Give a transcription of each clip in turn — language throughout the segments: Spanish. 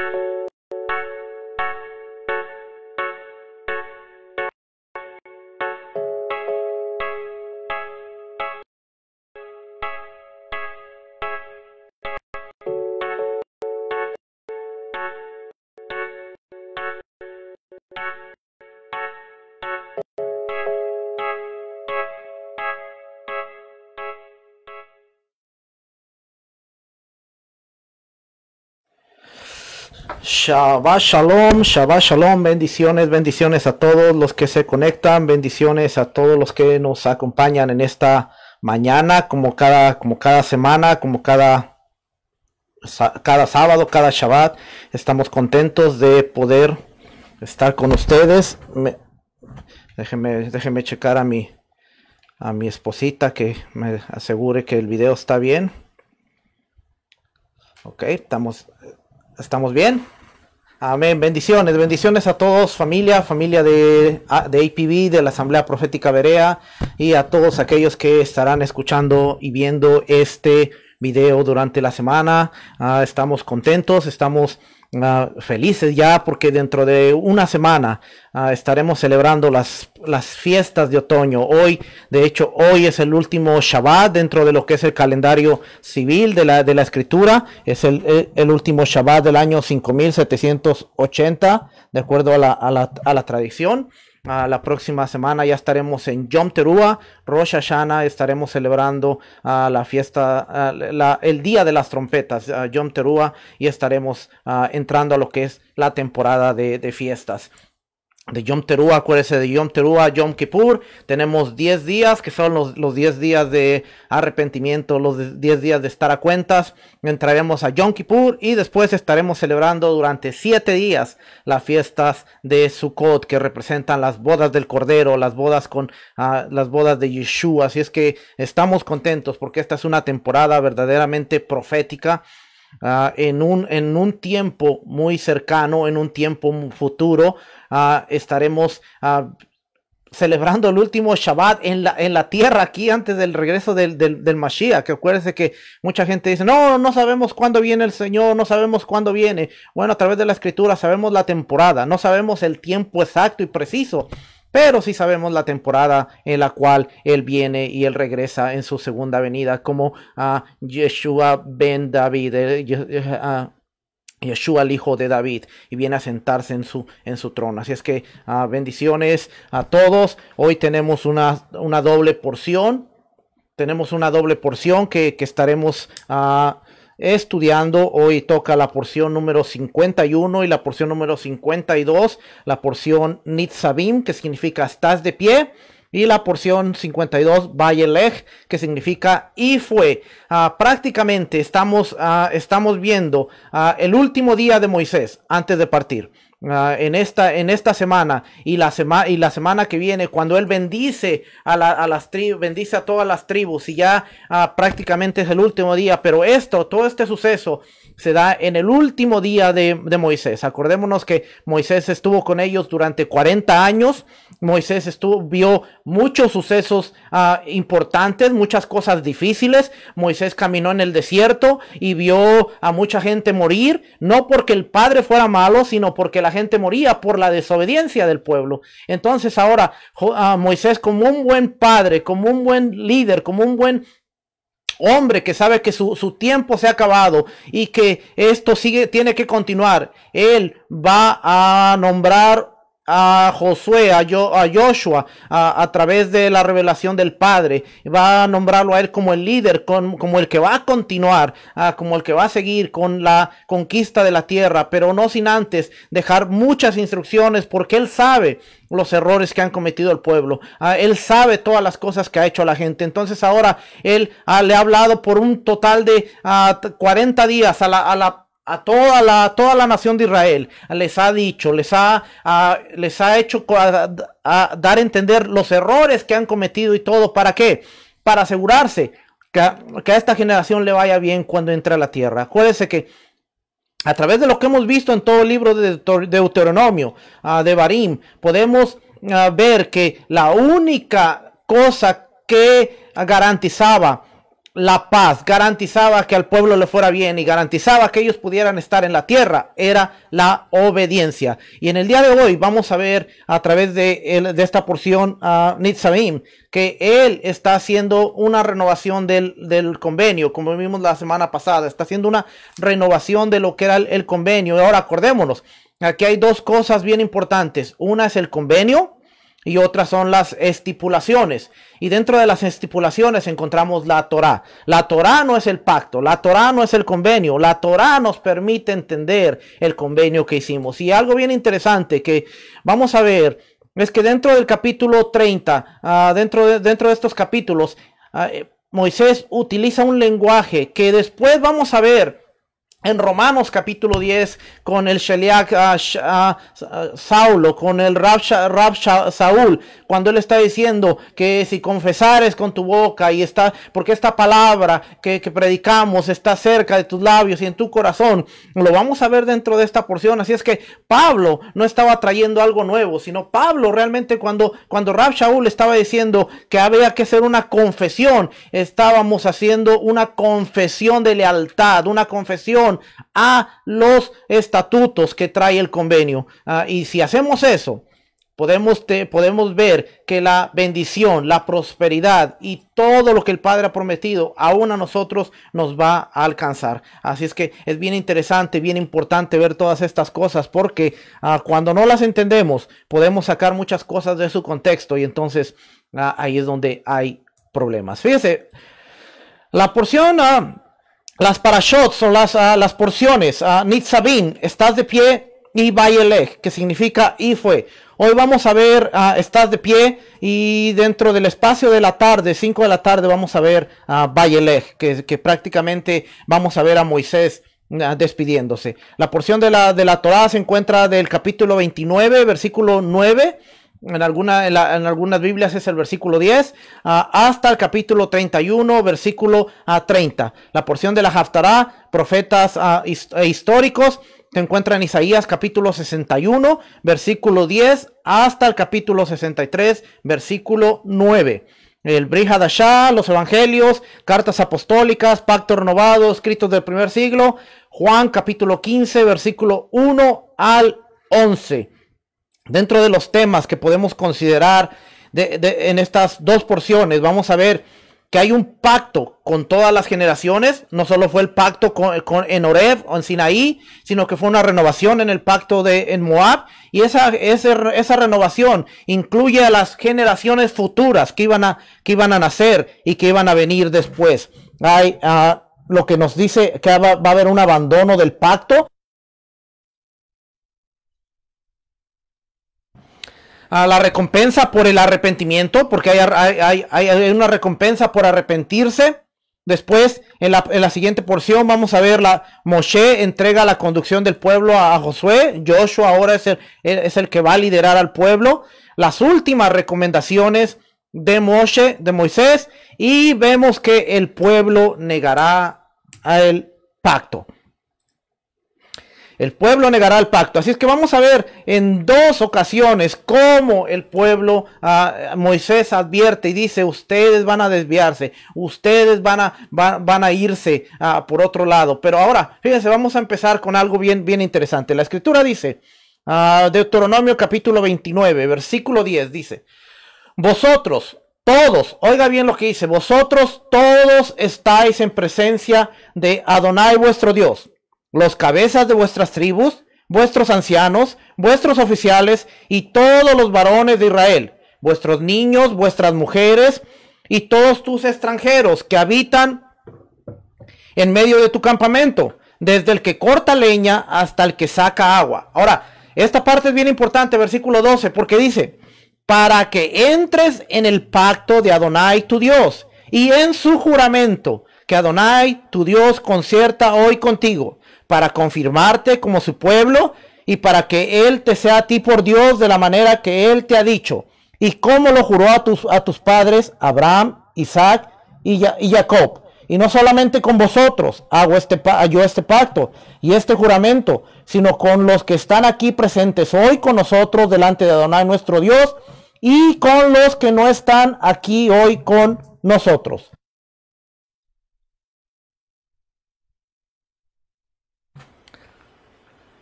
thank you Shabbat Shalom, Shabbat Shalom, bendiciones, bendiciones a todos los que se conectan, bendiciones a todos los que nos acompañan en esta mañana, como cada, como cada semana, como cada, cada sábado, cada Shabbat. Estamos contentos de poder estar con ustedes. déjenme, déjenme checar a mi, a mi esposita que me asegure que el video está bien. Ok, estamos, estamos bien. Amén. Bendiciones, bendiciones a todos, familia, familia de, de APB, de la Asamblea Profética Berea, y a todos aquellos que estarán escuchando y viendo este video durante la semana. Ah, estamos contentos, estamos Ah, felices ya porque dentro de una semana ah, estaremos celebrando las, las fiestas de otoño. Hoy, de hecho, hoy es el último Shabbat dentro de lo que es el calendario civil de la, de la escritura. Es el, el, último Shabbat del año 5780, de acuerdo a la, a la, a la tradición la próxima semana ya estaremos en Yom Teruah, Rosh Hashanah, estaremos celebrando ah, la fiesta, ah, el Día de las Trompetas, ah, Yom Teruah, y estaremos entrando a lo que es la temporada de fiestas de Yom Teruah, acuérdense de Yom Teruah, Yom Kippur, tenemos 10 días, que son los, los 10 días de arrepentimiento, los 10 días de estar a cuentas, entraremos a Yom Kippur y después estaremos celebrando durante 7 días las fiestas de Sukkot, que representan las bodas del Cordero, las bodas con ah, las bodas de Yeshua, así es que estamos contentos porque esta es una temporada verdaderamente profética, Ah, en, un, en un tiempo muy cercano, en un tiempo futuro, ah, estaremos ah, celebrando el último Shabbat en la, en la tierra aquí antes del regreso del, del, del Mashiach. Que acuérdense que mucha gente dice, no, no sabemos cuándo viene el Señor, no sabemos cuándo viene. Bueno, a través de la escritura sabemos la temporada, no sabemos el tiempo exacto y preciso pero sí sabemos la temporada en la cual Él viene y Él regresa en su segunda venida como a ah, Yeshua ben David. Eh, eh, ah, Yeshua, el hijo de David, y viene a sentarse en su, en su trono. Así es que ah, bendiciones a todos. Hoy tenemos una, una doble porción. Tenemos una doble porción que, estaremos estudiando. Hoy toca la porción número 51 y la porción número 52, la porción Nitzavim, que significa estás de pie. Y la porción 52, Bayelech que significa y fue. Ah, prácticamente estamos, ah, estamos viendo ah, el último día de Moisés antes de partir. Ah, en, esta, en esta semana y la, semana y la semana que viene, cuando Él bendice a, las bendice a todas las tribus y ya ah, prácticamente es el último día, pero esto, todo este suceso se da en el último día de, Moisés. Acordémonos que Moisés estuvo con ellos durante 40 años. Moisés estuvo, vio muchos sucesos ah, importantes, muchas cosas difíciles. Moisés caminó en el desierto y vio a mucha gente morir, no porque el padre fuera malo, sino porque la gente moría por la desobediencia del pueblo. Entonces ahora ah, Moisés como un buen padre, como un buen líder, como un buen hombre que sabe que su, tiempo se ha acabado y que esto sigue, tiene que continuar, él va a nombrar a Josué, a, a Joshua, a, través de la revelación del Padre. Va a nombrarlo a él como el líder, como el que va a continuar, ah, como el que va a seguir con la conquista de la tierra, pero no sin antes dejar muchas instrucciones porque él sabe los errores que han cometido el pueblo. Ah, él sabe todas las cosas que ha hecho la gente. Entonces ahora él ah, le ha hablado por un total de 40 días a la, a la a toda la, toda la nación de Israel. Les ha dicho, les ha, les ha hecho dar a entender los errores que han cometido y todo. ¿Para qué? Para asegurarse que, que a, esta generación le vaya bien cuando entre a la tierra. Acuérdense que a través de lo que hemos visto en todo el libro de Deuteronomio, ah, de Barim, podemos ah, ver que la única cosa que garantizaba la paz, garantizaba que al pueblo le fuera bien y garantizaba que ellos pudieran estar en la tierra, era la obediencia. Y en el día de hoy vamos a ver a través de, esta porción a uh, que él está haciendo una renovación del, convenio, como vimos la semana pasada, está haciendo una renovación de lo que era el, convenio. ahora acordémonos, aquí hay dos cosas bien importantes. Una es el convenio y otras son las estipulaciones. Y dentro de las estipulaciones encontramos la Torá. La Torá no es el pacto, la Torá no es el convenio, la Torá nos permite entender el convenio que hicimos. Y algo bien interesante que vamos a ver es que dentro del capítulo 30, ah, dentro, de, dentro de estos capítulos, ah, eh, Moisés utiliza un lenguaje que después vamos a ver en Romanos capítulo 10 con el Sheliach a ah, ah, ah, Saulo, con el Rab, Shaul, cuando él está diciendo que si confesares con tu boca y está, porque esta palabra que, predicamos está cerca de tus labios y en tu corazón, lo vamos a ver dentro de esta porción. Así es que Pablo no estaba trayendo algo nuevo, sino Pablo realmente cuando, cuando Rab Saúl estaba diciendo que había que hacer una confesión, estábamos haciendo una confesión de lealtad, una confesión a los estatutos que trae el convenio. Ah, y si hacemos eso, podemos, podemos ver que la bendición, la prosperidad y todo lo que el Padre ha prometido, aún a nosotros nos va a alcanzar. Así es que es bien interesante, bien importante ver todas estas cosas, porque ah, cuando no las entendemos, podemos sacar muchas cosas de su contexto y entonces ah, ahí es donde hay problemas. Fíjese, la porción las parashot son las, ah, las porciones. Uh, ah, Nitzabin, estás de pie, y Bayelech, que significa y fue. Hoy vamos a ver, ah, estás de pie, y dentro del espacio de la tarde, 5 de la tarde, vamos a ver a Bayelech, que, que prácticamente vamos a ver a Moisés despidiéndose. La porción de la, de la Torah se encuentra del capítulo 29, versículo 9 en, alguna, en, algunas Biblias es el versículo 10 ah, hasta el capítulo 31, versículo 30. Ah, la porción de la Haftará, profetas ah, e históricos, se encuentra en Isaías capítulo 61, versículo 10 hasta el capítulo 63, versículo 9 el Brihadashá, los Evangelios, cartas apostólicas, pacto renovado, escritos del primer siglo, Juan capítulo 15, versículo 1 al 11 dentro de los temas que podemos considerar en estas dos porciones, vamos a ver que hay un pacto con todas las generaciones. No solo fue el pacto con, en Oreb o en Sinaí, sino que fue una renovación en el pacto de, en Moab. Y esa, renovación incluye a las generaciones futuras que iban, a, que iban a nacer y que iban a venir después. Hay ah, lo que nos dice que va a haber un abandono del pacto. a la recompensa por el arrepentimiento, porque hay, una recompensa por arrepentirse. Después, en la, siguiente porción, vamos a ver la Moshe entrega la conducción del pueblo a, Josué. Joshua ahora es el, es el, que va a liderar al pueblo. Las últimas recomendaciones de Moshe, de Moisés, y vemos que el pueblo negará el pacto. El pueblo negará el pacto. Así es que vamos a ver en dos ocasiones cómo el pueblo, a ah, Moisés advierte y dice, ustedes van a desviarse, ustedes van a, van, a irse ah, por otro lado. Pero ahora, fíjense, vamos a empezar con algo bien, bien interesante. La escritura dice, ah, Deuteronomio capítulo 29, versículo 10, dice, vosotros, todos, oiga bien lo que dice, vosotros todos estáis en presencia de Adonai vuestro Dios los cabezas de vuestras tribus, vuestros ancianos, vuestros oficiales y todos los varones de Israel, vuestros niños, vuestras mujeres y todos tus extranjeros que habitan en medio de tu campamento, desde el que corta leña hasta el que saca agua. Ahora, esta parte es bien importante, versículo 12, porque dice, para que entres en el pacto de Adonai tu Dios y en su juramento que Adonai tu Dios concierta hoy contigo para confirmarte como su pueblo y para que Él te sea a ti por Dios de la manera que Él te ha dicho. Y como lo juró a tus, a tus padres, Abraham, Isaac y, Jacob. Y no solamente con vosotros hago este, yo este pacto y este juramento, sino con los que están aquí presentes hoy con nosotros delante de Adonai nuestro Dios y con los que no están aquí hoy con nosotros.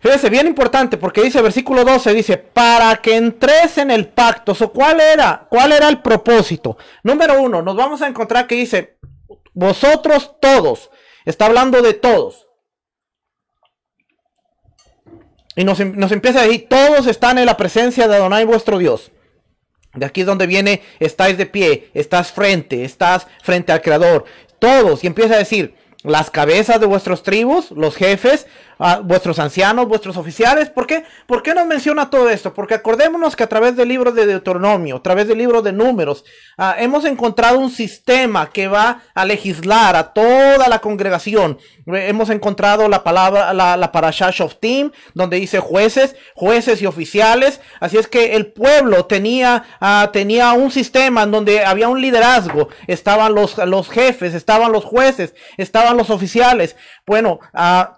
Fíjese, bien importante, porque dice versículo 12, dice, para que entres en el pacto. ¿Cuál era? ¿Cuál era el propósito? Número uno, nos vamos a encontrar que dice, vosotros todos, está hablando de todos. Y nos, em-, nos empieza a decir, todos están en la presencia de Adonai vuestro Dios. De aquí es donde viene, estáis de pie, estás frente, estás frente al Creador. Todos, y empieza a decir, las cabezas de vuestros tribus, los jefes, vuestros ancianos, vuestros oficiales. ¿Por qué? ¿Por qué nos menciona todo esto? Porque acordémonos que a través del libro de Deuteronomio, a través del libro de números, ah, hemos encontrado un sistema que va a legislar a toda la congregación. Eh, hemos encontrado la palabra, la, la of Team, donde dice jueces, jueces y oficiales. Así es que el pueblo tenía, ah, tenía un sistema en donde había un liderazgo. Estaban los, los jefes, estaban los jueces, estaban los oficiales. Bueno, a ah,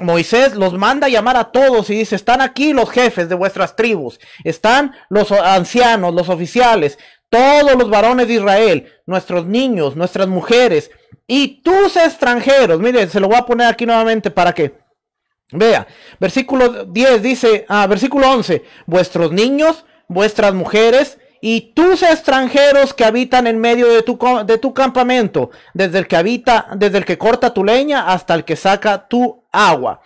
Moisés los manda a llamar a todos y dice, están aquí los jefes de vuestras tribus, están los ancianos, los oficiales, todos los varones de Israel, nuestros niños, nuestras mujeres y tus extranjeros. Miren, se lo voy a poner aquí nuevamente para que vea. Versículo 10 dice, ah, versículo 11, vuestros niños, vuestras mujeres, y tus extranjeros que habitan en medio de tu, de tu campamento, desde el que habita, desde el que corta tu leña hasta el que saca tu agua.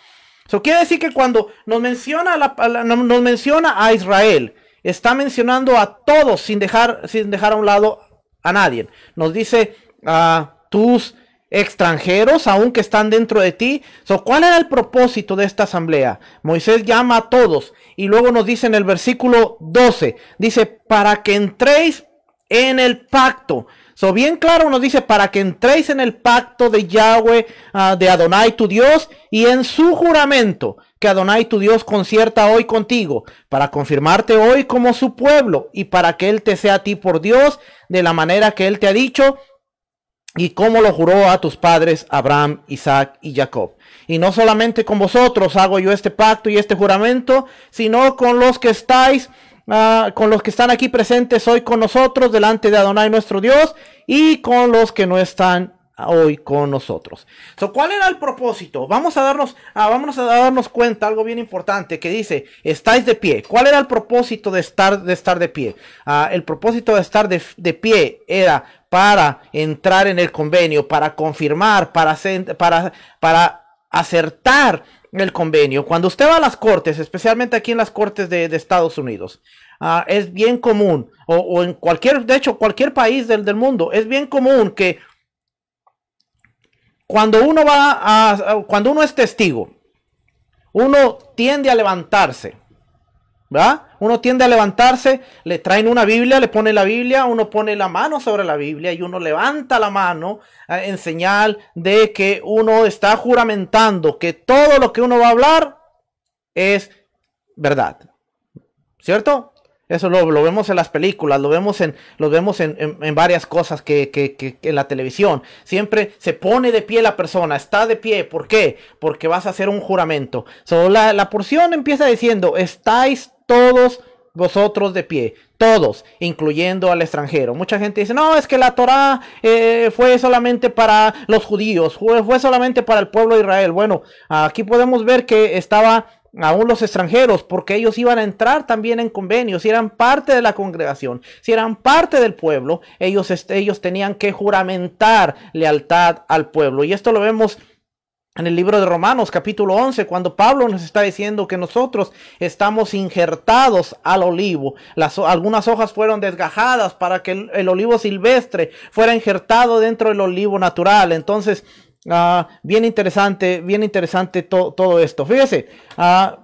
Eso quiere decir que cuando nos menciona, nos menciona a Israel, está mencionando a todos sin dejar, sin dejar a un lado a nadie. Nos dice a tus extranjeros aunque están dentro de ti. ¿Cuál era el propósito de esta asamblea? Moisés llama a todos y luego nos dice en el versículo 12, dice, para que entréis en el pacto. So, bien claro nos dice, para que entréis en el pacto de Yahweh, ah, de Adonai tu Dios, y en su juramento que Adonai tu Dios concierta hoy contigo, para confirmarte hoy como su pueblo, y para que Él te sea a ti por Dios, de la manera que Él te ha dicho, y como lo juró a tus padres Abraham, Isaac y Jacob. Y no solamente con vosotros hago yo este pacto y este juramento, sino con los que estáis, ah, con los que están aquí presentes hoy con nosotros delante de Adonai nuestro Dios y con los que no están hoy con nosotros. ¿Cuál era el propósito? Vamos a darnos, ah, vamos a darnos cuenta algo bien importante que dice, estáis de pie. ¿Cuál era el propósito de estar de, estar de pie? Ah, el propósito de estar de, pie era para entrar en el convenio, para confirmar, para, para, para acertar el convenio. Cuando usted va a las cortes, especialmente aquí en las cortes de, de Estados Unidos, ah, es bien común, o, en cualquier, de hecho, cualquier país del, del, mundo, es bien común que cuando uno va a, cuando uno es testigo, uno tiende a levantarse, ¿verdad? Uno tiende a levantarse, le traen una Biblia, le pone la Biblia, uno pone la mano sobre la Biblia y uno levanta la mano eh, en señal de que uno está juramentando que todo lo que uno va a hablar es verdad. ¿Cierto? Eso lo, vemos en las películas, lo vemos en, lo vemos en, varias cosas que, en la televisión. Siempre se pone de pie la persona, está de pie. ¿Por qué? Porque vas a hacer un juramento. la, porción empieza diciendo, estáis todos vosotros de pie, todos, incluyendo al extranjero. Mucha gente dice, no, es que la Torah eh, fue solamente para los judíos, fue, fue solamente para el pueblo de Israel. Bueno, aquí podemos ver que estaba aún los extranjeros, porque ellos iban a entrar también en convenios, si eran parte de la congregación, si eran parte del pueblo, ellos, ellos tenían que juramentar lealtad al pueblo. Y esto lo vemos en el libro de Romanos capítulo 11, cuando Pablo nos está diciendo que nosotros estamos injertados al olivo. Las, algunas hojas fueron desgajadas para que el olivo silvestre fuera injertado dentro del olivo natural. Entonces Ah, bien interesante, bien interesante todo esto. Fíjese, ah,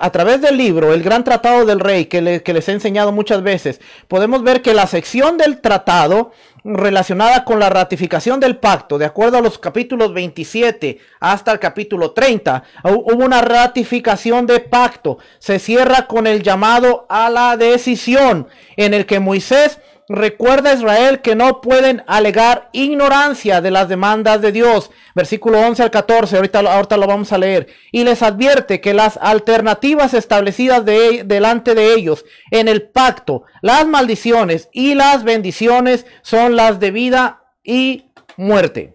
a través del libro, el gran tratado del rey que, que les he enseñado muchas veces, podemos ver que la sección del tratado relacionada con la ratificación del pacto, de acuerdo a los capítulos 27 hasta el capítulo 30, hubo una ratificación de pacto. Se cierra con el llamado a la decisión en el que Moisés Recuerda Israel que no pueden alegar ignorancia de las demandas de Dios. Versículo 11 al 14, ahorita, lo vamos a leer. Y les advierte que las alternativas establecidas delante de ellos en el pacto, las maldiciones y las bendiciones son las de vida y muerte.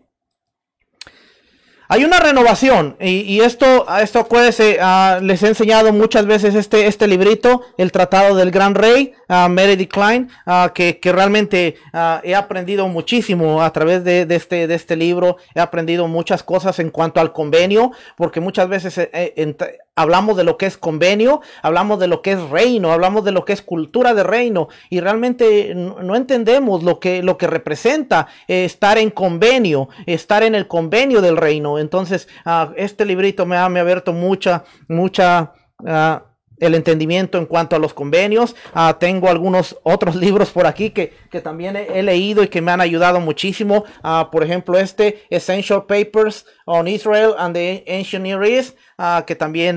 Hay una renovación, y, y esto, esto acuérdese, eh, les he enseñado muchas veces este, este librito, El Tratado del Gran Rey, a Meredith Klein, que, que, realmente he aprendido muchísimo a través de, este, de este libro, he aprendido muchas cosas en cuanto al convenio, porque muchas veces... Eh, eh, hablamos de lo que es convenio, hablamos de lo que es reino, hablamos de lo que es cultura de reino y realmente no entendemos lo que, lo que representa eh, estar en convenio, estar en el convenio del reino. Entonces, ah, este librito me ha, abierto mucha, mucha... Ah, el entendimiento en cuanto a los convenios. Ah, tengo algunos otros libros por aquí que, también he, leído y que me han ayudado muchísimo. Ah, por ejemplo, este Essential Papers on Israel and the Ancient Near ah, que también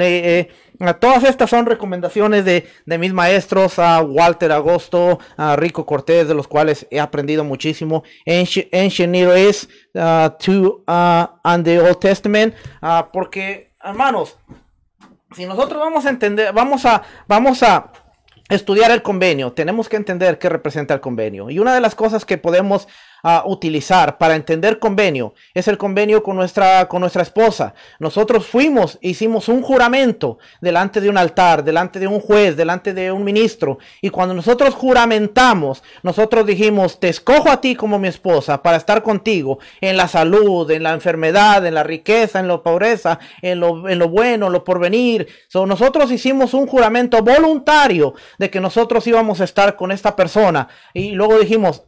todas estas son recomendaciones de, de mis maestros, Walter Agosto, Rico Cortés, de los cuales he aprendido muchísimo. Ancient, to, and the Old Testament, porque, hermanos, si nosotros vamos a entender, vamos a, vamos a estudiar el convenio, tenemos que entender qué representa el convenio. Y una de las cosas que podemos a utilizar para entender convenio es el convenio con nuestra, con nuestra esposa. Nosotros fuimos, hicimos un juramento delante de un altar, delante de un juez, delante de un ministro. Y cuando nosotros juramentamos, nosotros dijimos, te escojo a ti como mi esposa para estar contigo en la salud, en la enfermedad, en la riqueza, en la pobreza, en lo, en lo bueno, en lo porvenir. So, nosotros hicimos un juramento voluntario de que nosotros íbamos a estar con esta persona. Y luego dijimos,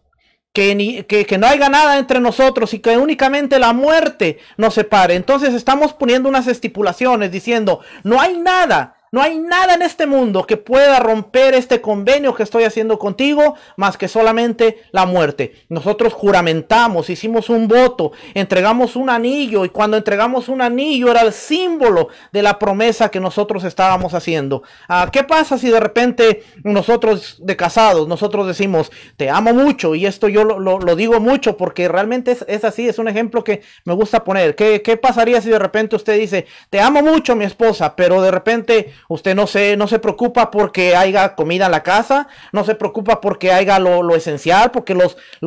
que, ni, que, que, no haya nada entre nosotros y que únicamente la muerte nos separe. Entonces estamos poniendo unas estipulaciones diciendo, no hay nada no hay nada en este mundo que pueda romper este convenio que estoy haciendo contigo más que solamente la muerte. Nosotros juramentamos, hicimos un voto, entregamos un anillo y cuando entregamos un anillo era el símbolo de la promesa que nosotros estábamos haciendo. Ah, ¿Qué pasa si de repente nosotros de casados, nosotros decimos, te amo mucho y esto yo lo, digo mucho porque realmente es, así, es un ejemplo que me gusta poner. ¿Qué pasaría si de repente usted dice, te amo mucho mi esposa, pero de repente Usted no se, no se preocupa porque haya comida en la casa, no se preocupa porque haya lo, esencial, porque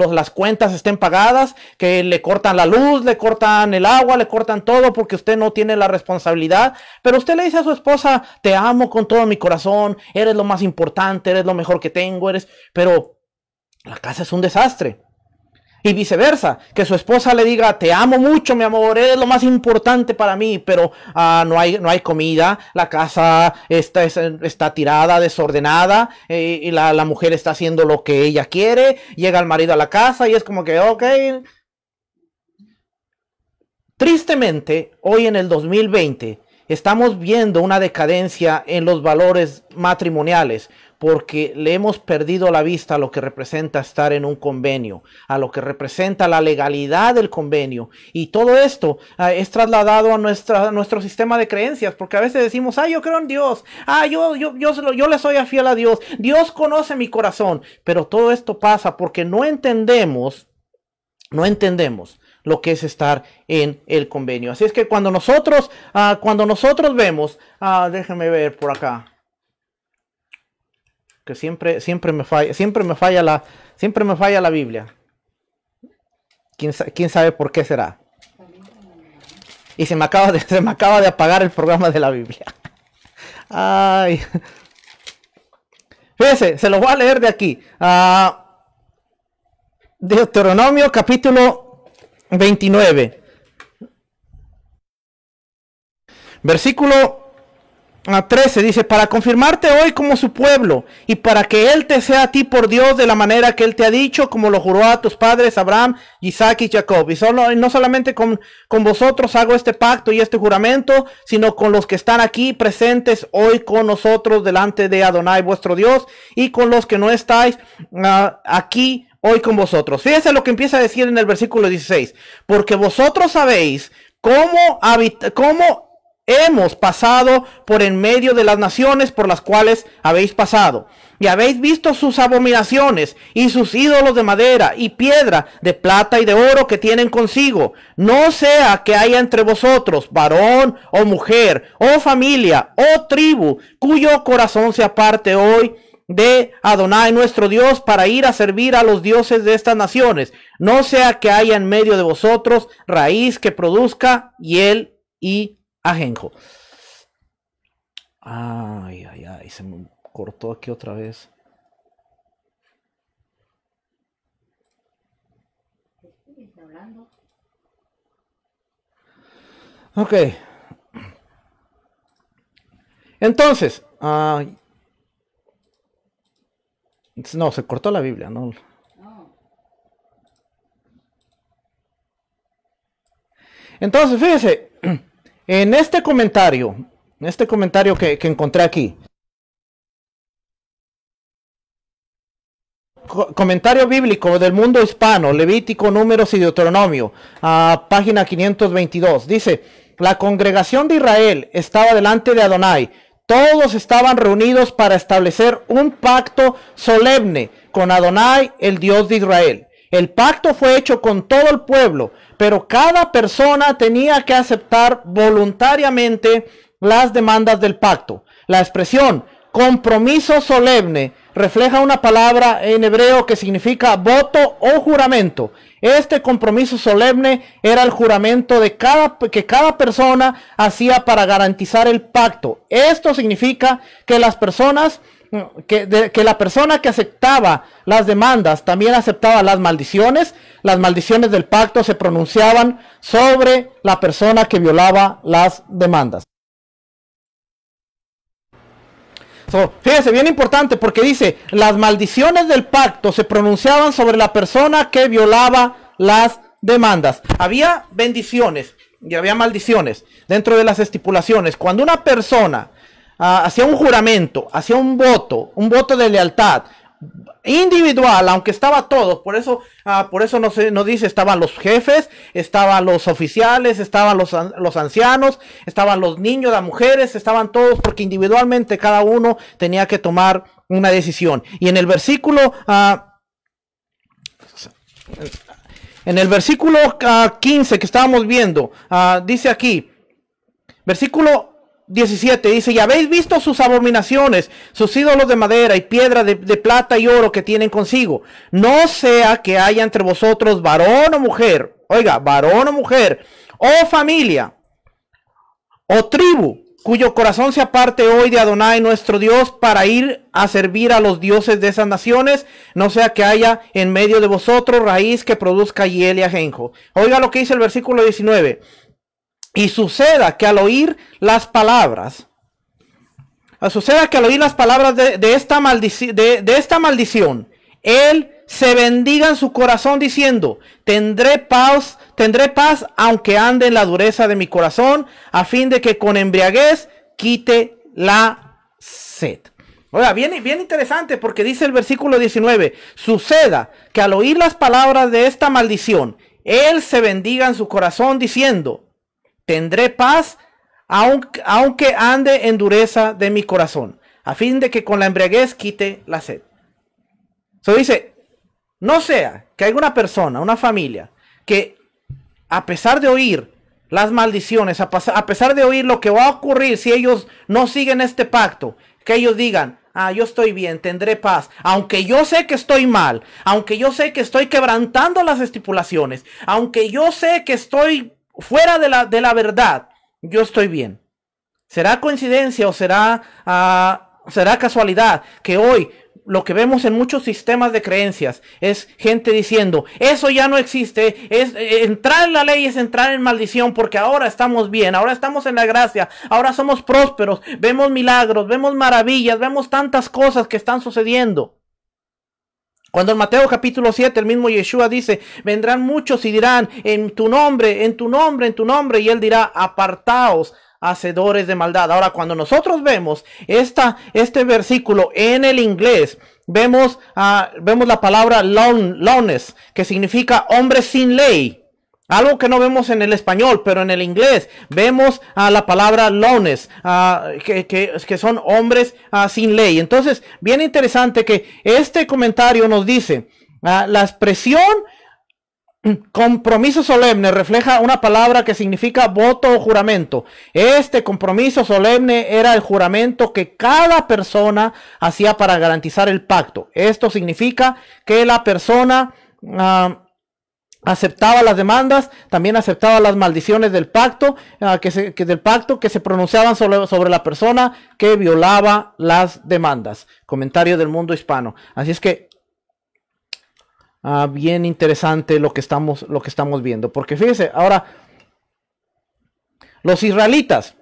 las cuentas estén pagadas, que le cortan la luz, le cortan el agua, le cortan todo porque usted no tiene la responsabilidad. Pero usted le dice a su esposa, te amo con todo mi corazón, eres lo más importante, eres lo mejor que tengo, eres... Pero la casa es un desastre. Y viceversa, que su esposa le diga, te amo mucho, mi amor, eres lo más importante para mí, pero ah, no, hay, no hay comida, la casa está, está tirada, desordenada, eh, y la, la, mujer está haciendo lo que ella quiere, llega el marido a la casa y es como que, ok. Tristemente, hoy en el 2020, estamos viendo una decadencia en los valores matrimoniales porque le hemos perdido la vista a lo que representa estar en un convenio, a lo que representa la legalidad del convenio. Y todo esto ah, es trasladado a, nuestra, nuestro sistema de creencias, porque a veces decimos, ah, yo creo en Dios, ah, yo, yo, yo, le soy fiel a Dios, Dios conoce mi corazón, pero todo esto pasa porque no entendemos, no entendemos lo que es estar en el convenio. Así es que cuando nosotros, ah, cuando nosotros vemos, uh, ah, déjenme ver por acá que siempre, siempre me falla, siempre me falla la, siempre me falla la Biblia. ¿Quién, sabe por qué será? Y se me acaba de, se me acaba de apagar el programa de la Biblia. Ay. Fíjense, se los voy a leer de aquí. Ah, Deuteronomio capítulo 29. Versículo 13 dice, para confirmarte hoy como su pueblo y para que Él te sea a ti por Dios de la manera que Él te ha dicho, como lo juró a tus padres Abraham, Isaac y Jacob. Y, solo, no solamente con, con vosotros hago este pacto y este juramento, sino con los que están aquí presentes hoy con nosotros delante de Adonai vuestro Dios y con los que no estáis ah, aquí hoy con vosotros. Fíjense lo que empieza a decir en el versículo 16, porque vosotros sabéis cómo, habita, cómo hemos pasado por en medio de las naciones por las cuales habéis pasado. Y habéis visto sus abominaciones y sus ídolos de madera y piedra, de plata y de oro que tienen consigo. No sea que haya entre vosotros varón o mujer, o familia, o tribu, cuyo corazón se aparte hoy de Adonai nuestro Dios para ir a servir a los dioses de estas naciones. No sea que haya en medio de vosotros raíz que produzca él y Ajenjo. Ay, ay, ay, se me cortó aquí otra vez. Ok. Entonces, no, se cortó la Biblia, ¿no? Entonces, fíjese, en este comentario, en este comentario que, encontré aquí, comentario bíblico del mundo hispano, Levítico, Números y Deuteronomio, a ah, página 522, dice, la congregación de Israel estaba delante de Adonai, todos estaban reunidos para establecer un pacto solemne con Adonai, el Dios de Israel. El pacto fue hecho con todo el pueblo pero cada persona tenía que aceptar voluntariamente las demandas del pacto. La expresión compromiso solemne refleja una palabra en hebreo que significa voto o juramento. Este compromiso solemne era el juramento de que cada persona hacía para garantizar el pacto. Esto significa que las personas que la persona que aceptaba las demandas también aceptaba las maldiciones, las maldiciones del pacto se pronunciaban sobre la persona que violaba las demandas. Fíjense, fíjese, bien importante porque dice, las maldiciones del pacto se pronunciaban sobre la persona que violaba las demandas. Había bendiciones y había maldiciones dentro de las estipulaciones. Cuando una persona ah, hacía un juramento, hacía un voto, un voto de lealtad individual, aunque estaba todo, por eso, ah, por eso no, se, no dice, estaban los jefes, estaban los oficiales, estaban los, los ancianos, estaban los niños, las mujeres, estaban todos, porque individualmente cada uno tenía que tomar una decisión. Y en el versículo, ah, en el versículo 15 ah, que estábamos viendo, dice aquí, versículo 17 dice, y habéis visto sus abominaciones, sus ídolos de madera y piedra de, plata y oro que tienen consigo. No sea que haya entre vosotros varón o mujer, oiga, varón o mujer, o familia, o tribu, cuyo corazón se aparte hoy de Adonai nuestro Dios para ir a servir a los dioses de esas naciones, no sea que haya en medio de vosotros raíz que produzca hiel y ajenjo. Oiga lo que dice el versículo 19. Y suceda que al oír las palabras, ah, suceda que al oír las palabras de, esta, de, esta maldición, él se bendiga en su corazón diciendo, tendré paz, tendré paz aunque ande en la dureza de mi corazón, a fin de que con embriaguez quite la sed. Ahora, bien, bien interesante porque dice el versículo 19, suceda que al oír las palabras de esta maldición, él se bendiga en su corazón diciendo, Tendré paz aunque, ande en dureza de mi corazón, a fin de que con la embriaguez quite la sed. Se dice, no sea que haya una persona, una familia, que a pesar de oír las maldiciones, a, a, pesar de oír lo que va a ocurrir si ellos no siguen este pacto, que ellos digan, ah, yo estoy bien, tendré paz, aunque yo sé que estoy mal, aunque yo sé que estoy quebrantando las estipulaciones, aunque yo sé que estoy fuera de la, de la verdad, yo estoy bien. ¿Será coincidencia o será, ah, será casualidad que hoy lo que vemos en muchos sistemas de creencias es gente diciendo, eso ya no existe, es eh, entrar en la ley es entrar en maldición porque ahora estamos bien, ahora estamos en la gracia, ahora somos prósperos, vemos milagros, vemos maravillas, vemos tantas cosas que están sucediendo. Cuando en Mateo capítulo 7 el mismo Yeshua dice, vendrán muchos y dirán, en tu nombre, en tu nombre, en tu nombre, y él dirá, apartaos hacedores de maldad. Ahora, cuando nosotros vemos esta, este versículo en el inglés, vemos, ah, vemos la palabra lones, que significa hombre sin ley. Algo que no vemos en el español, pero en el inglés vemos a la palabra lones, que, son hombres sin ley. Entonces, bien interesante que este comentario nos dice, ah, la expresión compromiso solemne refleja una palabra que significa voto o juramento. Este compromiso solemne era el juramento que cada persona hacía para garantizar el pacto. Esto significa que la persona... Ah, aceptaba las demandas, también aceptaba las maldiciones del pacto, ah, que, se, del pacto que se pronunciaban sobre, la persona que violaba las demandas. Comentario del mundo hispano. Así es que ah, bien interesante lo que estamos lo que estamos viendo, porque fíjense, ahora los israelitas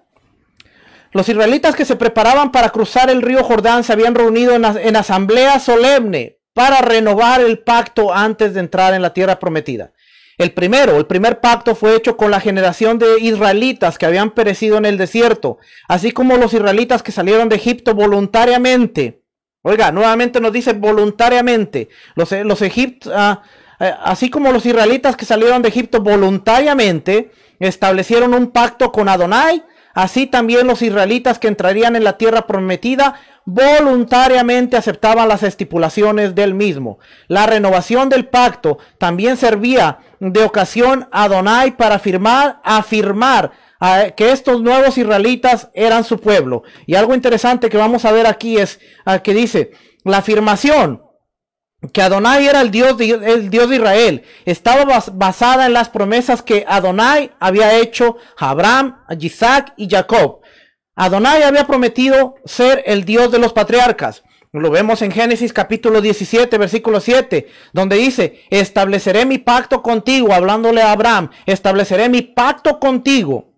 los israelitas que se preparaban para cruzar el río Jordán se habían reunido en asamblea solemne para renovar el pacto antes de entrar en la tierra prometida. El primero, el primer pacto fue hecho con la generación de israelitas que habían perecido en el desierto, así como los israelitas que salieron de Egipto voluntariamente. Oiga, nuevamente nos dice voluntariamente. Los, eh, los egipcios, ah, eh, así como los israelitas que salieron de Egipto voluntariamente, establecieron un pacto con Adonai Así también los israelitas que entrarían en la tierra prometida voluntariamente aceptaban las estipulaciones del mismo. La renovación del pacto también servía de ocasión a Donai para afirmar, afirmar ah, que estos nuevos israelitas eran su pueblo. Y algo interesante que vamos a ver aquí es ah, que dice, la afirmación que Adonai era el Dios de, el Dios de Israel. Estaba basada en las promesas que Adonai había hecho a Abraham, a Isaac y Jacob. Adonai había prometido ser el Dios de los patriarcas. Lo vemos en Génesis capítulo 17, versículo 7, donde dice, estableceré mi pacto contigo, hablándole a Abraham, estableceré mi pacto contigo.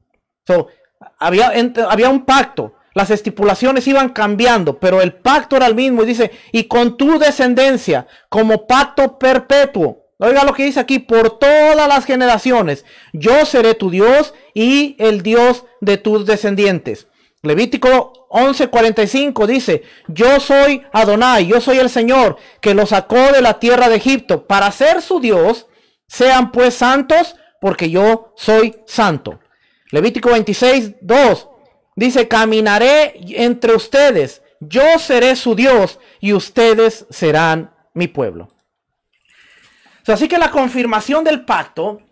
había un pacto las estipulaciones iban cambiando, pero el pacto era el mismo. Y dice, y con tu descendencia, como pacto perpetuo. Oiga lo que dice aquí, por todas las generaciones, yo seré tu Dios y el Dios de tus descendientes. Levítico 11:45 dice, yo soy Adonai, yo soy el Señor que lo sacó de la tierra de Egipto para ser su Dios. Sean pues santos porque yo soy santo. Levítico 26, 2. Dice, caminaré entre ustedes, yo seré su Dios y ustedes serán mi pueblo. Así que la confirmación del pacto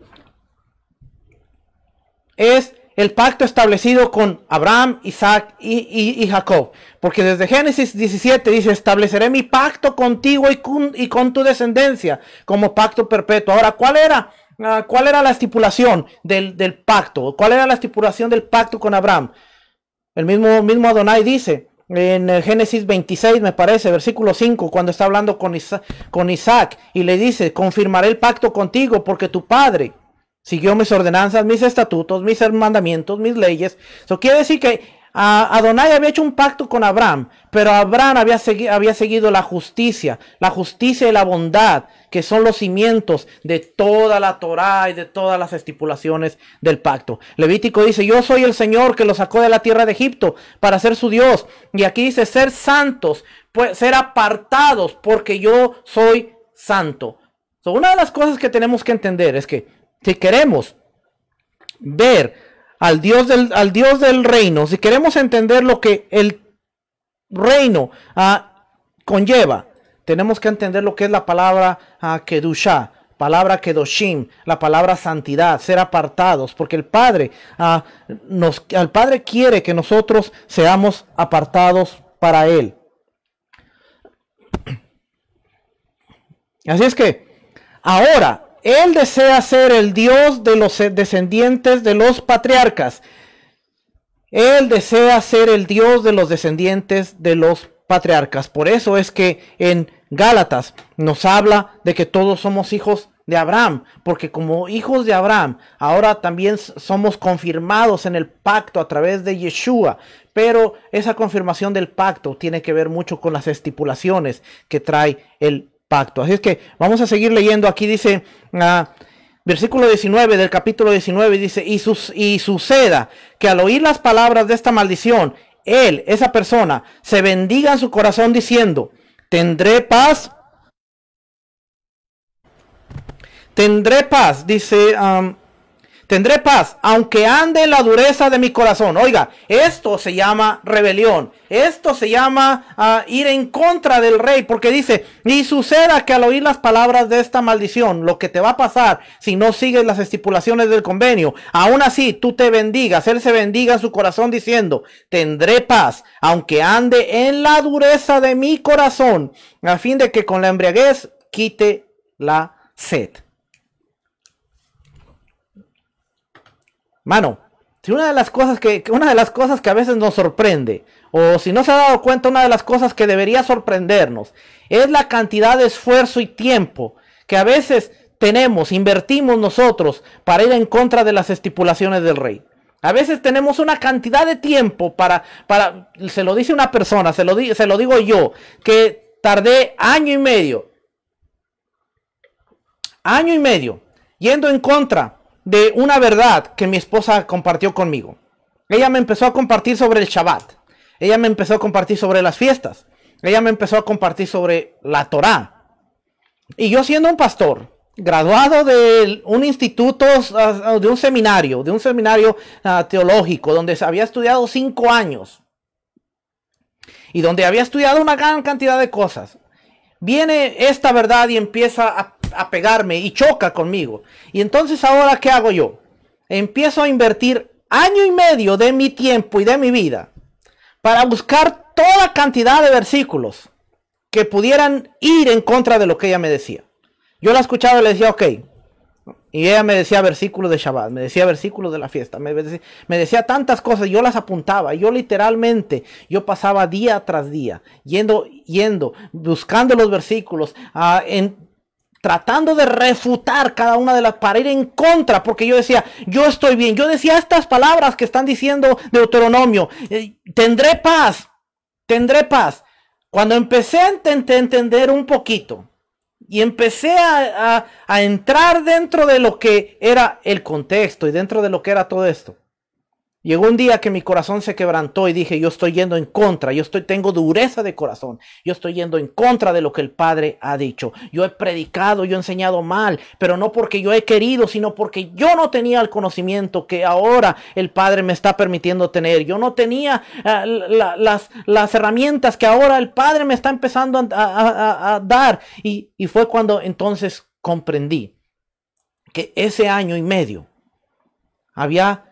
es el pacto establecido con Abraham, Isaac y, Jacob. Porque desde Génesis 17 dice, estableceré mi pacto contigo y con, y con tu descendencia como pacto perpetuo. Ahora, ¿cuál era? Ah, ¿Cuál era la estipulación del, del pacto? ¿Cuál era la estipulación del pacto con Abraham? El mismo, Adonai dice en Génesis 26, me parece, versículo 5, cuando está hablando con con Isaac y le dice, confirmaré el pacto contigo porque tu padre siguió mis ordenanzas, mis estatutos, mis mandamientos, mis leyes. Eso quiere decir que Adonai había hecho un pacto con Abraham, pero Abraham había, seguido la justicia, la justicia y la bondad, que son los cimientos de toda la Torá y de todas las estipulaciones del pacto. Levítico dice, yo soy el Señor que lo sacó de la tierra de Egipto para ser su Dios. Y aquí dice, ser santos, pues, ser apartados, porque yo soy santo. una de las cosas que tenemos que entender es que si queremos ver al Dios del, al Dios del reino, si queremos entender lo que el reino ah, conlleva, tenemos que entender lo que es la palabra ah, Kedusha, palabra Kedoshim, la palabra santidad, ser apartados, porque el Padre, ah, nos, el Padre quiere que nosotros seamos apartados para Él. Así es que ahora él desea ser el Dios de los descendientes de los patriarcas. Él desea ser el Dios de los descendientes de los patriarcas. Por eso es que en Gálatas nos habla de que todos somos hijos de Abraham, porque como hijos de Abraham, ahora también somos confirmados en el pacto a través de Yeshua, pero esa confirmación del pacto tiene que ver mucho con las estipulaciones que trae el pacto. Así es que vamos a seguir leyendo. Aquí dice, ah, versículo 19 del capítulo 19, dice, y, sus, y suceda que al oír las palabras de esta maldición, él, esa persona, se bendiga en su corazón diciendo, tendré paz. Tendré paz, dice Tendré paz, aunque ande en la dureza de mi corazón. Oiga, esto se llama rebelión. Esto se llama ah, ir en contra del rey, porque dice, ni suceda que al oír las palabras de esta maldición, lo que te va a pasar si no sigues las estipulaciones del convenio, aún así tú te bendigas, él se bendiga en su corazón diciendo, tendré paz, aunque ande en la dureza de mi corazón, a fin de que con la embriaguez quite la sed. Mano, si una de las cosas que, una de las cosas que a veces nos sorprende, o si no se ha dado cuenta, una de las cosas que debería sorprendernos, es la cantidad de esfuerzo y tiempo que a veces tenemos, invertimos nosotros para ir en contra de las estipulaciones del rey. A veces tenemos una cantidad de tiempo para, para se lo dice una persona, se lo, se lo digo yo, que tardé año y medio, año y medio, yendo en contra de una verdad que mi esposa compartió conmigo. Ella me empezó a compartir sobre el Shabbat. Ella me empezó a compartir sobre las fiestas. Ella me empezó a compartir sobre la Torá. Y yo siendo un pastor, graduado de un instituto, ah, de un seminario, de un seminario ah, teológico, donde había estudiado cinco años y donde había estudiado una gran cantidad de cosas, viene esta verdad y empieza a, pegarme y choca conmigo. Y entonces ahora, ¿qué hago yo? Empiezo a invertir año y medio de mi tiempo y de mi vida para buscar toda cantidad de versículos que pudieran ir en contra de lo que ella me decía. Yo la escuchaba y le decía, ok, y ella me decía versículos de Shabbat, me decía versículos de la fiesta, me decía, tantas cosas, yo las apuntaba, yo literalmente, yo pasaba día tras día, yendo, yendo, buscando los versículos, ah, tratando de refutar cada una de las, para ir en contra, porque yo decía, yo estoy bien, yo decía estas palabras que están diciendo Deuteronomio, eh, tendré paz, tendré paz. Cuando empecé a entender un poquito, y empecé a, entrar dentro de lo que era el contexto y dentro de lo que era todo esto. Llegó un día que mi corazón se quebrantó y dije, yo estoy yendo en contra, yo estoy, tengo dureza de corazón, yo estoy yendo en contra de lo que el Padre ha dicho. Yo he predicado, yo he enseñado mal, pero no porque yo he querido, sino porque yo no tenía el conocimiento que ahora el Padre me está permitiendo tener. Yo no tenía eh, las, herramientas que ahora el Padre me está empezando a, dar. y fue cuando entonces comprendí que ese año y medio había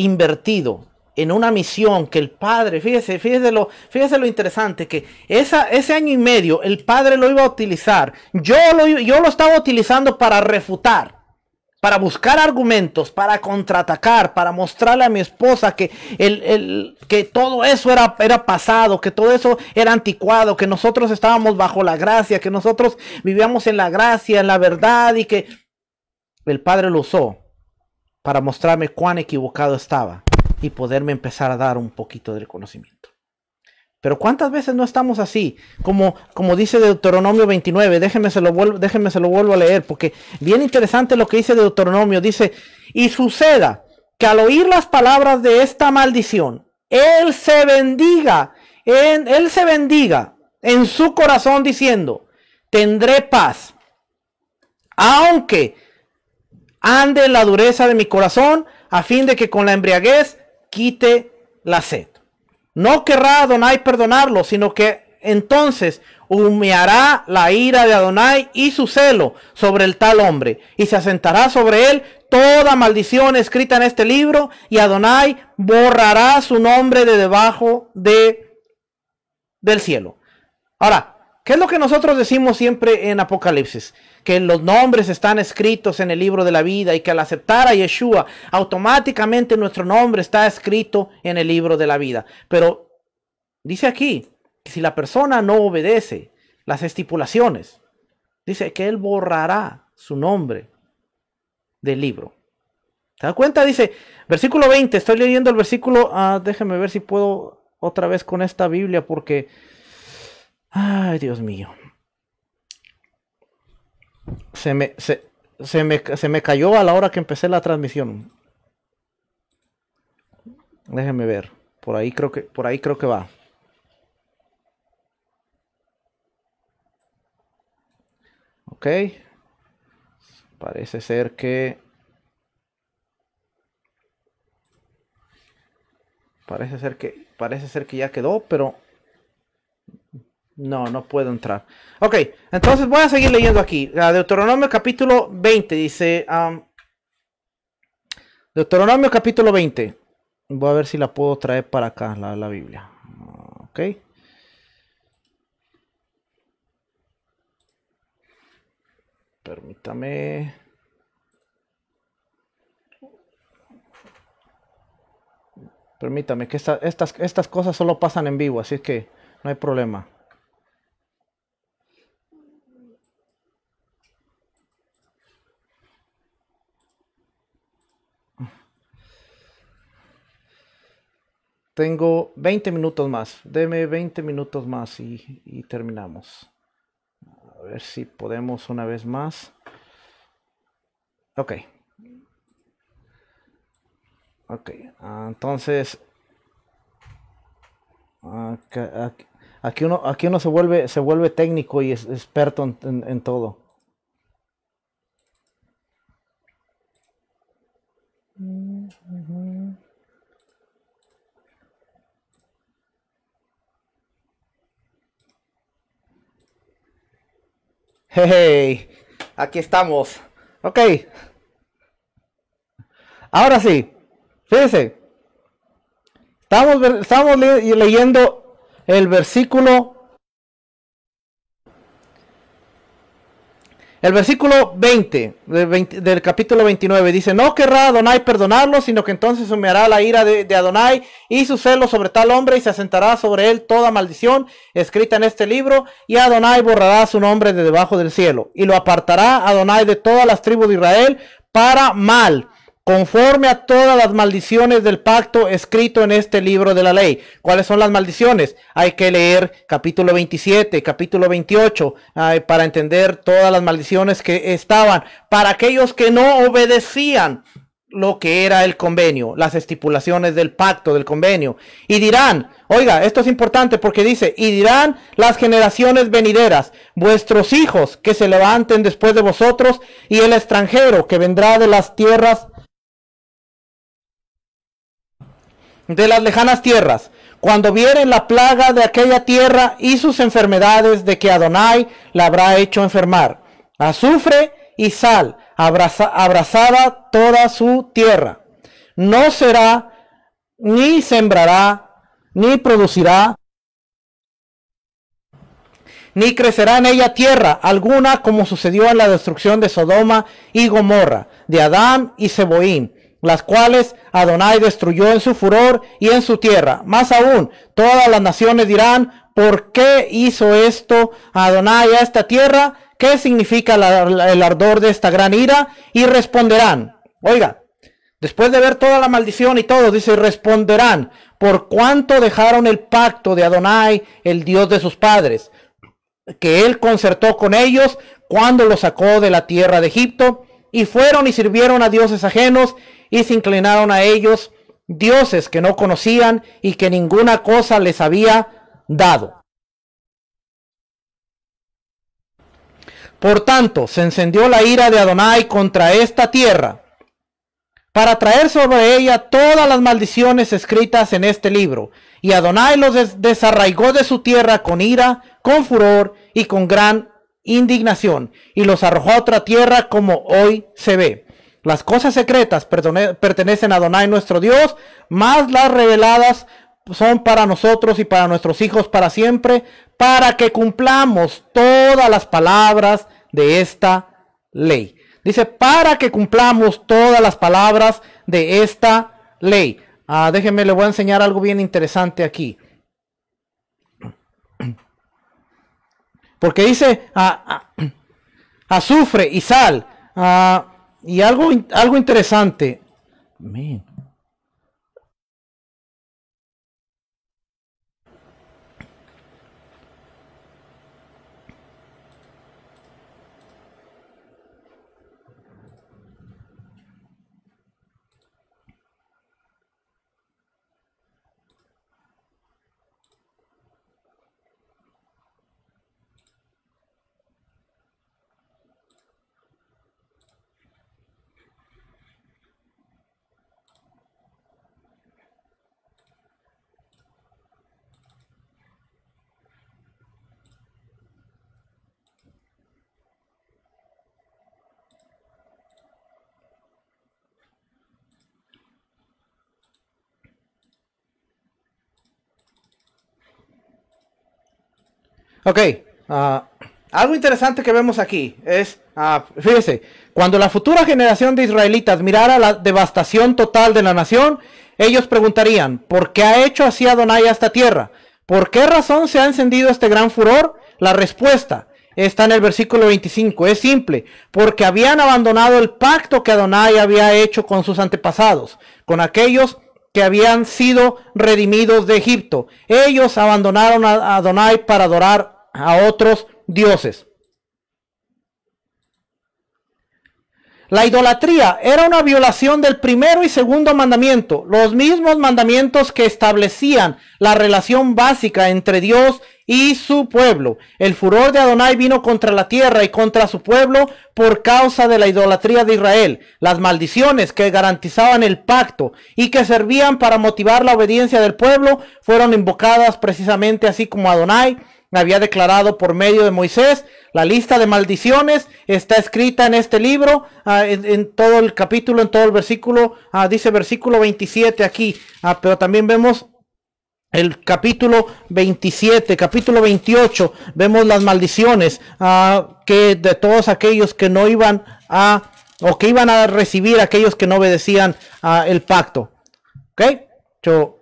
invertido en una misión que el padre, fíjese, fíjese lo, fíjese lo interesante, que esa, ese año y medio el padre lo iba a utilizar, yo lo, yo lo estaba utilizando para refutar, para buscar argumentos, para contraatacar, para mostrarle a mi esposa que, el, que todo eso era, era pasado, que todo eso era anticuado, que nosotros estábamos bajo la gracia, que nosotros vivíamos en la gracia, en la verdad y que el padre lo usó para mostrarme cuán equivocado estaba y poderme empezar a dar un poquito de reconocimiento. Pero cuántas veces no estamos así, como, como dice Deuteronomio 29, déjenme se, lo vuelvo, se lo vuelvo a leer, porque bien interesante lo que dice Deuteronomio, dice, y suceda que al oír las palabras de esta maldición, Él se bendiga, en, Él se bendiga en su corazón diciendo, tendré paz, aunque ande la dureza de mi corazón, a fin de que con la embriaguez quite la sed. No querrá Adonai perdonarlo, sino que entonces humeará la ira de Adonai y su celo sobre el tal hombre, y se asentará sobre él toda maldición escrita en este libro, y Adonai borrará su nombre de debajo de del cielo. Ahora, ¿Qué es lo que nosotros decimos siempre en Apocalipsis? Que los nombres están escritos en el libro de la vida y que al aceptar a Yeshua, automáticamente nuestro nombre está escrito en el libro de la vida. Pero dice aquí que si la persona no obedece las estipulaciones, dice que él borrará su nombre del libro. ¿Te das cuenta? Dice, versículo 20, estoy leyendo el versículo, ah, déjeme ver si puedo otra vez con esta Biblia porque Ay, Dios mío. Se me, se, me, se me cayó a la hora que empecé la transmisión. Déjenme ver. Por ahí creo que, por ahí creo que va. Ok. Parece ser que. Parece ser que. Parece ser que ya quedó, pero no, no puedo entrar. Ok, entonces voy a seguir leyendo aquí. Deuteronomio capítulo 20 dice... Um, Deuteronomio capítulo 20. Voy a ver si la puedo traer para acá, la, la Biblia. Ok. Permítame. Permítame, que estas, estas cosas solo pasan en vivo, así que no hay problema. Tengo 20 minutos más. Deme 20 minutos más y, y terminamos. A ver si podemos una vez más. Ok. Ok. Entonces. Aquí, uno, aquí uno se vuelve, se vuelve técnico y experto en, todo. Mm, Hey, aquí estamos. Ok. Ahora sí, fíjense. Estamos, estamos leyendo el versículo El versículo 20, del, capítulo 29 dice, no querrá Adonai perdonarlo, sino que entonces sumeará la ira de, de, Adonai y su celo sobre tal hombre y se asentará sobre él toda maldición escrita en este libro y Adonai borrará su nombre de debajo del cielo y lo apartará Adonai de todas las tribus de Israel para mal conforme a todas las maldiciones del pacto escrito en este libro de la ley. ¿Cuáles son las maldiciones? Hay que leer capítulo 27, capítulo 28, para entender todas las maldiciones que estaban para aquellos que no obedecían lo que era el convenio, las estipulaciones del pacto, del convenio. Y dirán, oiga, esto es importante porque dice, y dirán las generaciones venideras, vuestros hijos que se levanten después de vosotros, y el extranjero que vendrá de las tierras de las lejanas tierras, cuando viere la plaga de aquella tierra y sus enfermedades de que Adonai la habrá hecho enfermar. Azufre y sal abraza, abrazada toda su tierra. No será, ni sembrará, ni producirá, ni crecerá en ella tierra alguna como sucedió en la destrucción de Sodoma y Gomorra, de Adán y Seboín las cuales Adonai destruyó en su furor y en su tierra. Más aún, todas las naciones dirán, ¿por qué hizo esto Adonai a esta tierra? ¿Qué significa el ardor de esta gran ira? Y responderán, oiga, después de ver toda la maldición y todo, dice, responderán, por cuánto dejaron el pacto de Adonai, el Dios de sus padres, que él concertó con ellos cuando los sacó de la tierra de Egipto, y fueron y sirvieron a dioses ajenos y se inclinaron a ellos dioses que no conocían y que ninguna cosa les había dado. Por tanto, se encendió la ira de Adonai contra esta tierra, para traer sobre ella todas las maldiciones escritas en este libro. Y Adonai los desarraigó de su tierra con ira, con furor y con gran indignación, y los arrojó a otra tierra como hoy se ve. Las cosas secretas pertenecen a Donai, nuestro Dios, más las reveladas son para nosotros y para nuestros hijos para siempre, para que cumplamos todas las palabras de esta ley. Dice, para que cumplamos todas las palabras de esta ley. Ah, déjenme, le voy a enseñar algo bien interesante aquí. Porque dice, ah, ah, azufre y sal. Y algo, algo interesante. Ok, ah, algo interesante que vemos aquí es, ah, fíjese, cuando la futura generación de israelitas mirara la devastación total de la nación, ellos preguntarían, ¿por qué ha hecho así Adonai a esta tierra? ¿Por qué razón se ha encendido este gran furor? La respuesta está en el versículo 25. Es simple, porque habían abandonado el pacto que Adonai había hecho con sus antepasados, con aquellos que habían sido redimidos de Egipto. Ellos abandonaron a Adonai para adorar a otros dioses. La idolatría era una violación del primero y segundo mandamiento, los mismos mandamientos que establecían la relación básica entre Dios y su pueblo. El furor de Adonai vino contra la tierra y contra su pueblo por causa de la idolatría de Israel, las maldiciones que garantizaban el pacto y que servían para motivar la obediencia del pueblo fueron invocadas precisamente así como Adonai había declarado por medio de Moisés. La lista de maldiciones está escrita en este libro, ah, en, todo el capítulo, en todo el versículo, ah, dice versículo 27 aquí, ah, pero también vemos el capítulo 27, capítulo 28, vemos las maldiciones que de todos aquellos que no iban a o que iban a recibir aquellos que no obedecían el pacto. ¿Ok? yo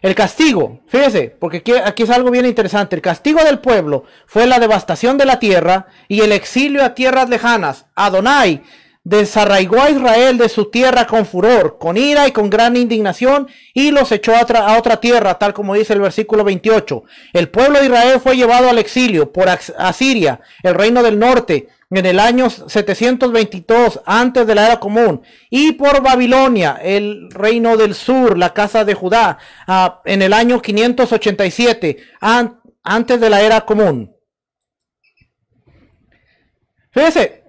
el castigo, fíjese, porque aquí, es algo bien interesante. El castigo del pueblo fue la devastación de la tierra y el exilio a tierras lejanas. Adonai desarraigó a Israel de su tierra con furor, con ira y con gran indignación y los echó a, otra, tierra, tal como dice el versículo 28. El pueblo de Israel fue llevado al exilio por Asiria, el reino del norte, en el año 722 antes de la era común, y por Babilonia, el reino del sur, la casa de Judá, ah, en el año 587 antes de la era común. Fíjese,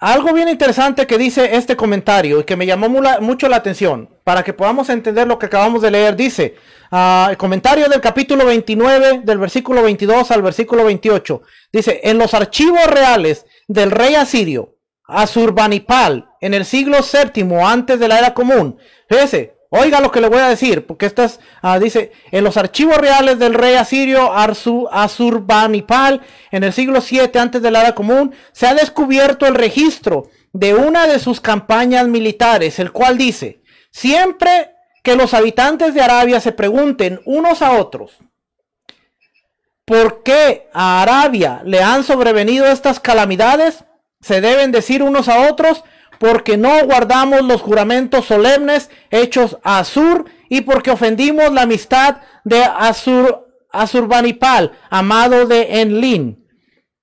algo bien interesante que dice este comentario y que me llamó mucho la atención para que podamos entender lo que acabamos de leer. Dice, el ah, comentario del capítulo 29, del versículo 22 al versículo 28. Dice, en los archivos reales del rey asirio, Azurbanipal, en el siglo séptimo antes de la era común. Fíjese, Oiga lo que le voy a decir, porque estas ah, dice, en los archivos reales del rey asirio Arzu, Asurbanipal en el siglo VII antes de la era común, se ha descubierto el registro de una de sus campañas militares, el cual dice, siempre que los habitantes de Arabia se pregunten unos a otros, ¿por qué a Arabia le han sobrevenido estas calamidades? Se deben decir unos a otros, porque no guardamos los juramentos solemnes hechos a Azur, y porque ofendimos la amistad de Azur Azurbanipal, amado de Enlin.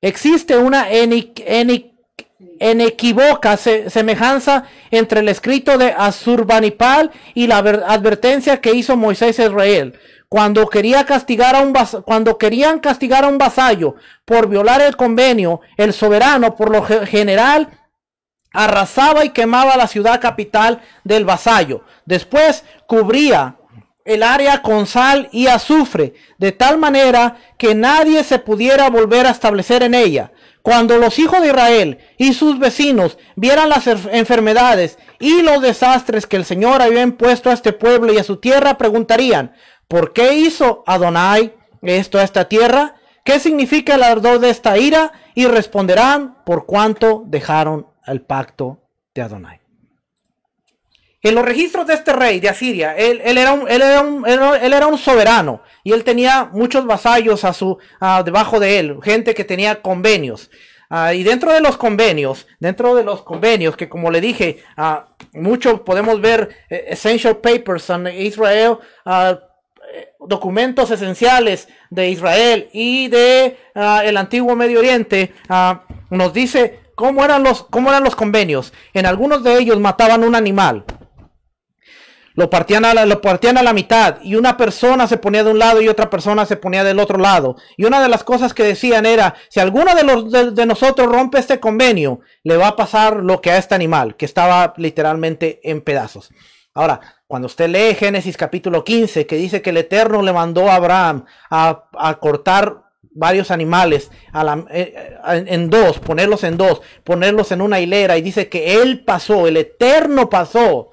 Existe una enic, inequívoca semejanza entre el escrito de Azurbanipal y la advertencia que hizo Moisés Israel. Cuando, quería castigar a un cuando querían castigar a un vasallo por violar el convenio, el soberano por lo general arrasaba y quemaba la ciudad capital del vasallo. Después cubría el área con sal y azufre, de tal manera que nadie se pudiera volver a establecer en ella. Cuando los hijos de Israel y sus vecinos vieran las enfermedades y los desastres que el Señor había impuesto a este pueblo y a su tierra, preguntarían, ¿por qué hizo Adonai esto a esta tierra? ¿Qué significa el ardor de esta ira? Y responderán, por cuánto dejaron el pacto de Adonai. En los registros de este rey de Asiria, él, era, un, él, era, un, soberano y él tenía muchos vasallos a su, debajo de él, gente que tenía convenios. Ah, y dentro de los convenios, dentro de los convenios, que como le dije, uh, ah, muchos podemos ver eh, Essential Papers on Israel, ah, eh, documentos esenciales de Israel y de el antiguo Medio Oriente, nos dice ¿Cómo eran los, eran los convenios? En algunos de ellos mataban un animal. Lo partían, a la, lo partían a la mitad y una persona se ponía de un lado y otra persona se ponía del otro lado. Y una de las cosas que decían era, si alguno de, los, de, nosotros rompe este convenio, le va a pasar lo que a este animal, que estaba literalmente en pedazos. Ahora, cuando usted lee Génesis capítulo 15, que dice que el Eterno le mandó a Abraham a, a cortar varios animales eh, eh, en dos, ponerlos en dos, ponerlos en una hilera y dice que Él pasó, el eterno pasó.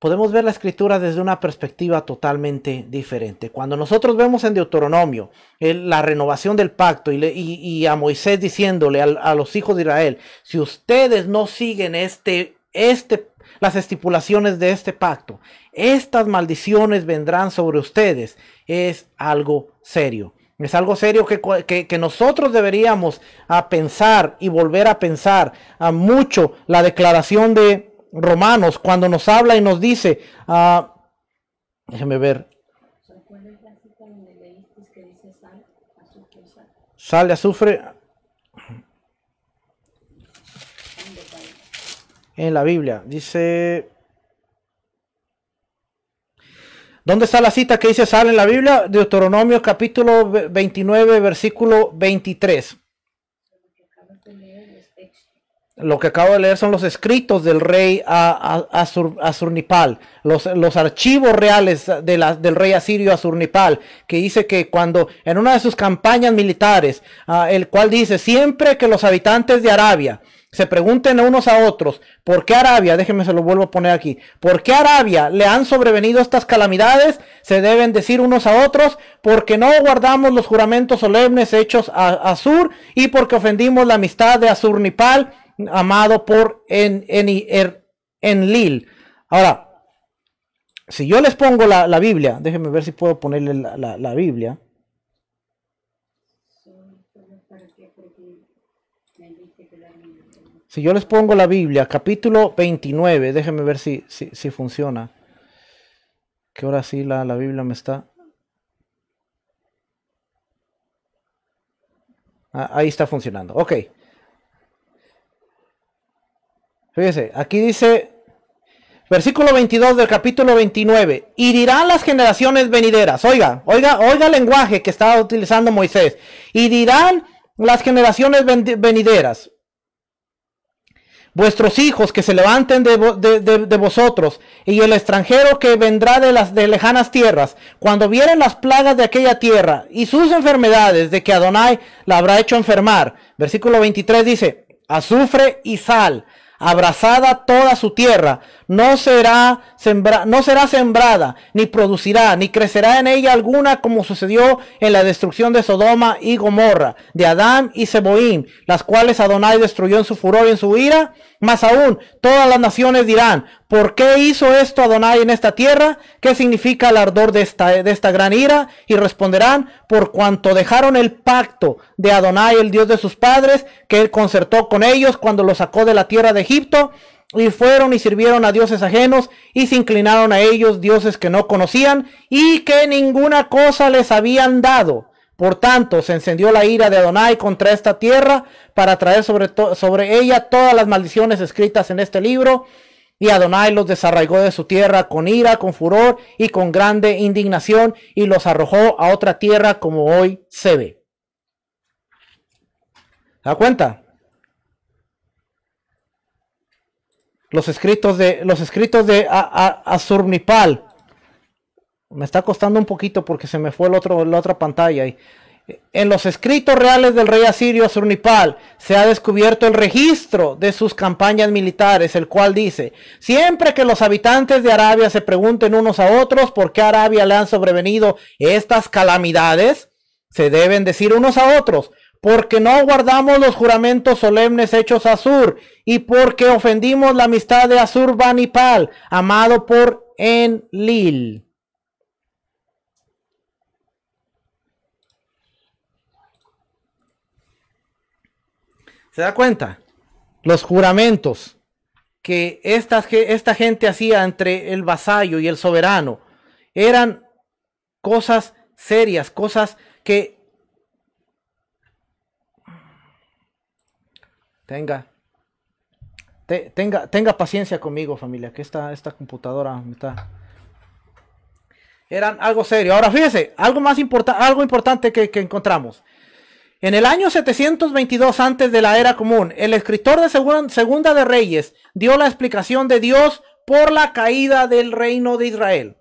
Podemos ver la escritura desde una perspectiva totalmente diferente. Cuando nosotros vemos en Deuteronomio la renovación del pacto y, a Moisés diciéndole a, a los hijos de Israel, si ustedes no siguen este, este las estipulaciones de este pacto. Estas maldiciones vendrán sobre ustedes. Es algo serio. Es algo serio que, nosotros deberíamos a pensar y volver a pensar a mucho la declaración de Romanos cuando nos habla y nos dice, ah, déjeme ver. Sale azufre en la Biblia. Dice ¿Dónde está la cita que dice sale en la Biblia? Deuteronomio capítulo 29, versículo 23. Lo que acabo de leer son los escritos del rey Azurnipal, los, los archivos reales de la, del rey asirio Azurnipal, que dice que cuando en una de sus campañas militares, ah, el cual dice, siempre que los habitantes de Arabia, se pregunten unos a otros, ¿por qué Arabia? Déjenme se lo vuelvo a poner aquí. ¿Por qué Arabia le han sobrevenido estas calamidades? Se deben decir unos a otros, porque no guardamos los juramentos solemnes hechos a Azur y porque ofendimos la amistad de Nipal, amado por en, er, Lil. Ahora, si yo les pongo la, Biblia, déjenme ver si puedo ponerle la, la, la Biblia. Si yo les pongo la Biblia, capítulo 29, déjenme ver si, funciona. Que ahora sí la, Biblia me está. Ah, ahí está funcionando. Ok. Fíjese, aquí dice, versículo 22 del capítulo 29, Y dirán las generaciones venideras. Oiga, oiga, oiga el lenguaje que estaba utilizando Moisés. Y dirán las generaciones venideras vuestros hijos que se levanten de, vosotros, y el extranjero que vendrá de las de lejanas tierras, cuando vieren las plagas de aquella tierra y sus enfermedades de que Adonai la habrá hecho enfermar. Versículo 23 dice, azufre y sal, abrazada toda su tierra, no será no será sembrada, ni producirá, ni crecerá en ella alguna como sucedió en la destrucción de Sodoma y Gomorra, de Adán y Seboim, las cuales Adonai destruyó en su furor y en su ira. Más aún, todas las naciones dirán, ¿por qué hizo esto Adonai en esta tierra? ¿Qué significa el ardor de esta, de esta gran ira? Y responderán, por cuanto dejaron el pacto de Adonai, el Dios de sus padres, que él concertó con ellos cuando los sacó de la tierra de Egipto, y fueron y sirvieron a dioses ajenos y se inclinaron a ellos, dioses que no conocían y que ninguna cosa les habían dado. Por tanto, se encendió la ira de Adonai contra esta tierra para traer sobre, sobre ella todas las maldiciones escritas en este libro. Y Adonai los desarraigó de su tierra con ira, con furor y con grande indignación y los arrojó a otra tierra como hoy se ve. ¿Se da cuenta? los escritos de los escritos de Azurnipal. Me está costando un poquito porque se me fue el otro, la otra pantalla. Ahí. En los escritos reales del rey asirio Azurnipal se ha descubierto el registro de sus campañas militares, el cual dice, siempre que los habitantes de Arabia se pregunten unos a otros por qué Arabia le han sobrevenido estas calamidades, se deben decir unos a otros, porque no guardamos los juramentos solemnes hechos a Sur y porque ofendimos la amistad de Azur Banipal, amado por Enlil. ¿Se da cuenta? Los juramentos que esta gente hacía entre el vasallo y el soberano eran cosas serias, cosas que Tenga. tenga, tenga paciencia conmigo, familia, que esta, esta computadora me está. Eran algo serio. Ahora fíjese, algo más importante, algo importante que, que encontramos. En el año 722 antes de la era común, el escritor de Segunda de Reyes dio la explicación de Dios por la caída del reino de Israel.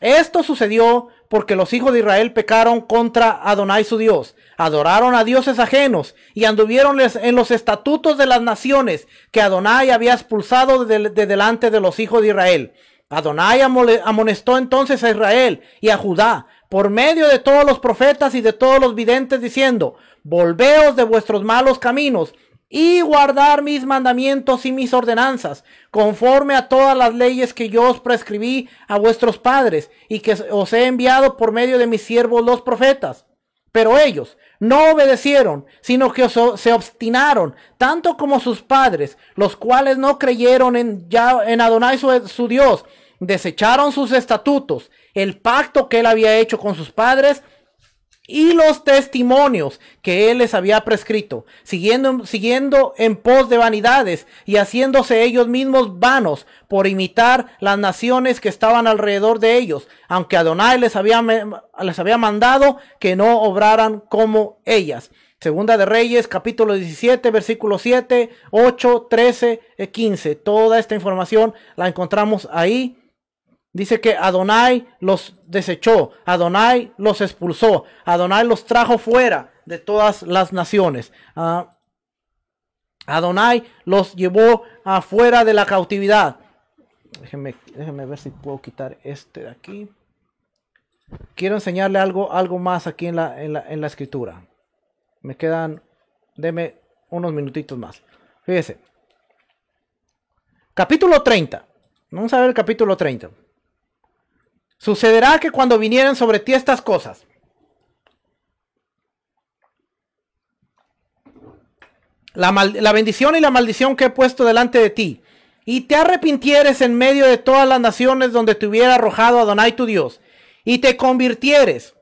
Esto sucedió porque los hijos de Israel pecaron contra Adonai su Dios, adoraron a dioses ajenos y anduvieron en los estatutos de las naciones que Adonai había expulsado de, delante de los hijos de Israel. Adonai amonestó entonces a Israel y a Judá por medio de todos los profetas y de todos los videntes diciendo, Volveos de vuestros malos caminos y guardar mis mandamientos y mis ordenanzas, conforme a todas las leyes que yo os prescribí a vuestros padres y que os he enviado por medio de mis siervos los profetas. Pero ellos no obedecieron, sino que se obstinaron, tanto como sus padres, los cuales no creyeron en, ya, en Adonai su Dios, desecharon sus estatutos, el pacto que él había hecho con sus padres, y los testimonios que él les había prescrito, siguiendo, siguiendo en pos de vanidades y haciéndose ellos mismos vanos por imitar las naciones que estaban alrededor de ellos, aunque Adonai les había, les había mandado que no obraran como ellas. Segunda de Reyes, capítulo 17, versículo 7, 8, 13, 15. Toda esta información la encontramos ahí Dice que Adonai los desechó, Adonai los expulsó, Adonai los trajo fuera de todas las naciones. Ah, Adonai los llevó afuera ah, de la cautividad. Déjenme, ver si puedo quitar este de aquí. Quiero enseñarle algo, algo más aquí en la, en la escritura. Me quedan, deme unos minutitos más. Fíjese. Capítulo 30. Vamos a ver el capítulo 30. Sucederá que cuando vinieren sobre ti estas cosas, la, bendición y la maldición que he puesto delante de ti, y te arrepintieres en medio de todas las naciones donde te hubiera arrojado Adonai tu Dios, y te convirtieres,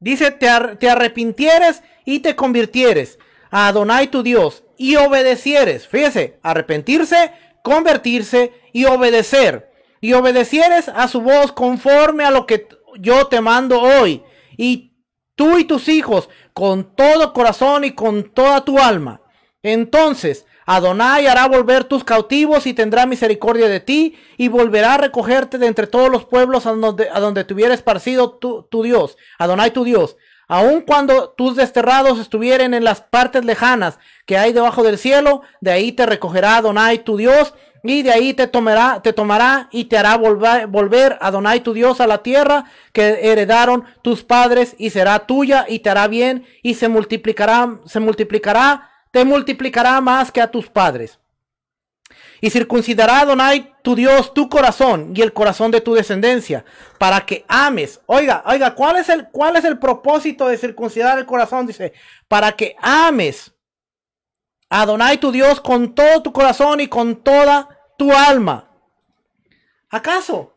dice, te, te arrepintieres y te convirtieres a Adonai tu Dios, y obedecieres, fíjese, arrepentirse, convertirse y obedecer y obedecieres a su voz conforme a lo que yo te mando hoy, y tú y tus hijos con todo corazón y con toda tu alma, entonces Adonai hará volver tus cautivos y tendrá misericordia de ti y volverá a recogerte de entre todos los pueblos a donde, a donde tu, Dios, Adonai tu Dios. Aun cuando tus desterrados estuvieren en las partes lejanas que hay debajo del cielo, de ahí te recogerá Adonai tu Dios y de ahí te tomará, te tomará y te hará volver, volver donar tu Dios a la tierra que heredaron tus padres y será tuya y te hará bien y se multiplicará, se multiplicará, te multiplicará más que a tus padres. Y circuncidará Donai tu Dios tu corazón y el corazón de tu descendencia para que ames. Oiga, oiga, ¿cuál es el, cuál es el propósito de circuncidar el corazón? Dice, para que ames Adonai tu Dios con todo tu corazón y con toda tu alma. ¿Acaso?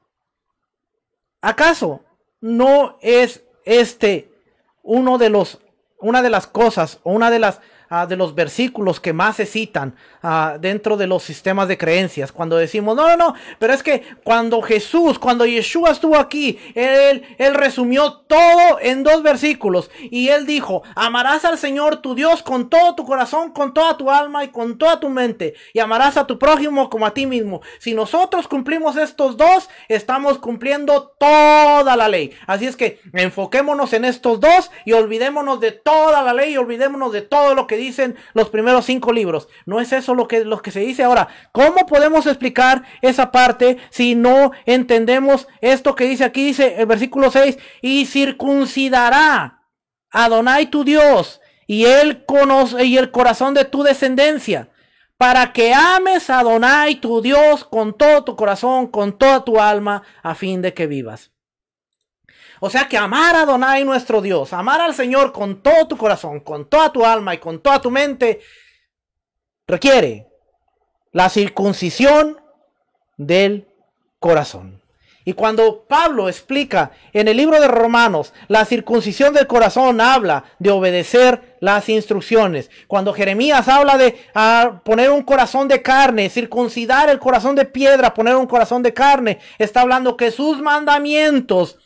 ¿Acaso no es este uno de los una de las cosas o una de las Ah, de los versículos que más se citan ah, dentro de los sistemas de creencias. Cuando decimos, no, no, no, pero es que cuando Jesús, cuando Yeshua estuvo aquí, él, él resumió todo en dos versículos. Y él dijo, amarás al Señor tu Dios con todo tu corazón, con toda tu alma y con toda tu mente. Y amarás a tu prójimo como a ti mismo. Si nosotros cumplimos estos dos, estamos cumpliendo toda la ley. Así es que enfoquémonos en estos dos y olvidémonos de toda la ley y olvidémonos de todo lo que dice dicen los primeros cinco libros. No es eso lo que, lo que se dice ahora. ¿Cómo podemos explicar esa parte si no entendemos esto que dice aquí? Dice el versículo 6, y circuncidará Adonai tu Dios y él conoce y el corazón de tu descendencia para que ames a Adonai tu Dios con todo tu corazón, con toda tu alma, a fin de que vivas. O sea que amar a Adonai nuestro Dios, amar al Señor con todo tu corazón, con toda tu alma y con toda tu mente, requiere la circuncisión del corazón. Y cuando Pablo explica en el libro de Romanos, la circuncisión del corazón habla de obedecer las instrucciones. Cuando Jeremías habla de ah, poner un corazón de carne, circuncidar el corazón de piedra, poner un corazón de carne, está hablando que sus mandamientos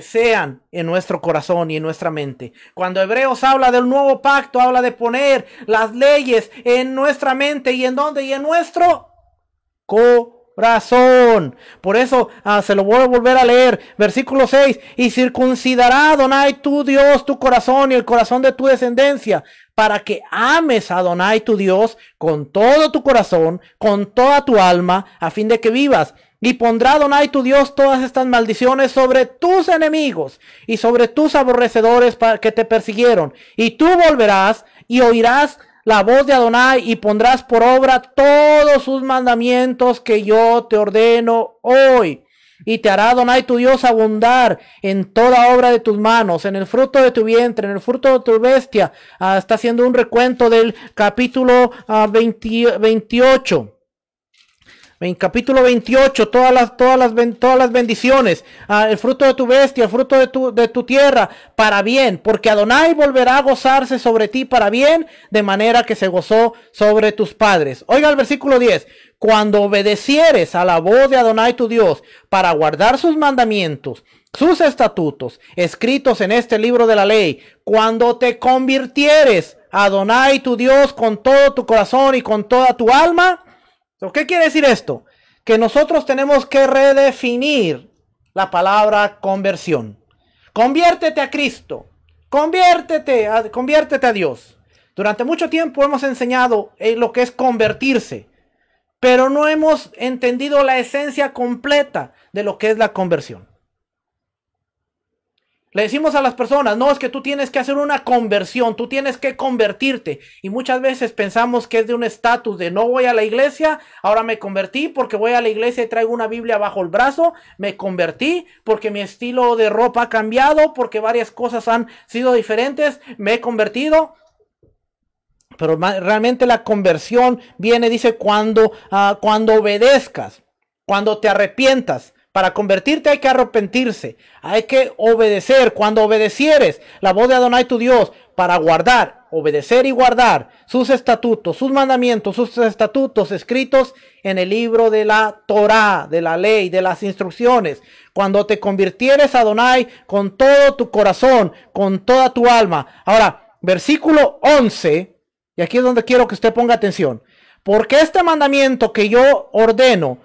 sean en nuestro corazón y en nuestra mente. Cuando Hebreos habla del nuevo pacto, habla de poner las leyes en nuestra mente y en donde y en nuestro corazón. Por eso ah, se lo voy a volver a leer. Versículo 6. Y circuncidará Adonai tu Dios tu corazón y el corazón de tu descendencia para que ames a Adonai tu Dios con todo tu corazón, con toda tu alma, a fin de que vivas y pondrá Adonai tu Dios todas estas maldiciones sobre tus enemigos y sobre tus aborrecedores que te persiguieron. Y tú volverás y oirás la voz de Adonai y pondrás por obra todos sus mandamientos que yo te ordeno hoy. Y te hará Adonai tu Dios abundar en toda obra de tus manos, en el fruto de tu vientre, en el fruto de tu bestia. Ah, está haciendo un recuento del capítulo ah, veintiocho. 28. En capítulo 28, todas las, todas las, todas las bendiciones, ah, el fruto de tu bestia, el fruto de tu, de tu tierra, para bien, porque Adonai volverá a gozarse sobre ti para bien, de manera que se gozó sobre tus padres. Oiga el versículo 10, cuando obedecieres a la voz de Adonai tu Dios, para guardar sus mandamientos, sus estatutos, escritos en este libro de la ley, cuando te convirtieres a Adonai tu Dios con todo tu corazón y con toda tu alma, ¿Qué quiere decir esto? Que nosotros tenemos que redefinir la palabra conversión. Conviértete a Cristo. Conviértete a, conviértete a Dios. Durante mucho tiempo hemos enseñado eh, lo que es convertirse, pero no hemos entendido la esencia completa de lo que es la conversión. Le decimos a las personas, no, es que tú tienes que hacer una conversión, tú tienes que convertirte. Y muchas veces pensamos que es de un estatus de no voy a la iglesia, ahora me convertí porque voy a la iglesia y traigo una Biblia bajo el brazo, me convertí porque mi estilo de ropa ha cambiado, porque varias cosas han sido diferentes, me he convertido. Pero realmente la conversión viene, dice, cuando, ah, cuando obedezcas, cuando te arrepientas, para convertirte hay que arrepentirse, hay que obedecer. Cuando obedecieres la voz de Adonai tu Dios para guardar, obedecer y guardar sus estatutos, sus mandamientos, sus estatutos escritos en el libro de la Torah, de la ley, de las instrucciones. Cuando te convirtieres a Adonai con todo tu corazón, con toda tu alma. Ahora, versículo 11, y aquí es donde quiero que usted ponga atención. Porque este mandamiento que yo ordeno,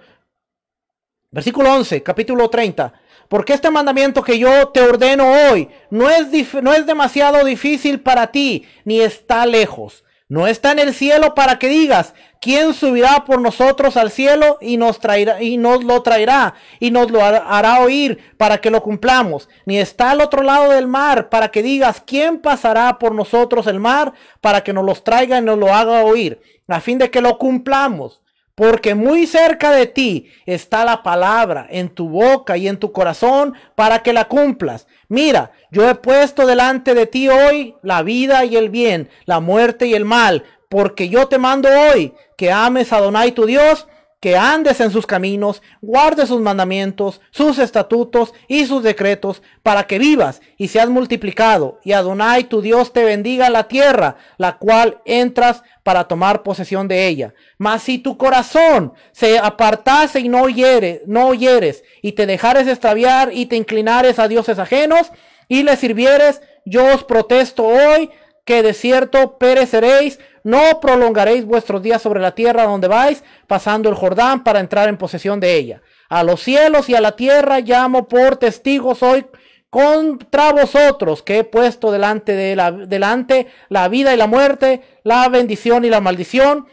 Versículo 11, capítulo 30. Porque este mandamiento que yo te ordeno hoy no es, no es demasiado difícil para ti, ni está lejos. No está en el cielo para que digas, ¿quién subirá por nosotros al cielo y nos, traerá, y nos lo traerá y nos lo hará oír para que lo cumplamos? Ni está al otro lado del mar para que digas, ¿quién pasará por nosotros el mar para que nos los traiga y nos lo haga oír? A fin de que lo cumplamos. Porque muy cerca de ti está la palabra en tu boca y en tu corazón para que la cumplas. Mira, yo he puesto delante de ti hoy la vida y el bien, la muerte y el mal, porque yo te mando hoy que ames a Donai tu Dios que andes en sus caminos, guardes sus mandamientos, sus estatutos y sus decretos, para que vivas y seas multiplicado, y Adonai tu Dios te bendiga la tierra, la cual entras para tomar posesión de ella. Mas si tu corazón se apartase y no oyeres, no oyeres, y te dejares extraviar y te inclinares a dioses ajenos, y les sirvieres, yo os protesto hoy que de cierto pereceréis no prolongaréis vuestros días sobre la tierra donde vais, pasando el Jordán para entrar en posesión de ella. A los cielos y a la tierra llamo por testigos hoy contra vosotros que he puesto delante de la, delante la vida y la muerte, la bendición y la maldición.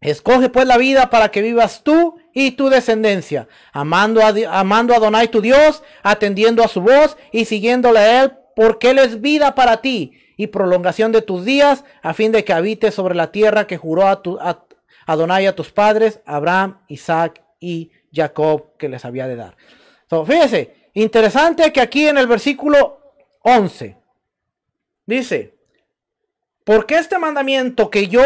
Escoge pues la vida para que vivas tú y tu descendencia, amando a, amando a tu Dios, atendiendo a su voz y siguiéndole a él, porque él es vida para ti y prolongación de tus días, a fin de que habites sobre la tierra que juró a, tu, a Adonai a tus padres, Abraham, Isaac y Jacob, que les había de dar. fíjese, interesante que aquí en el versículo 11 dice, porque este mandamiento que yo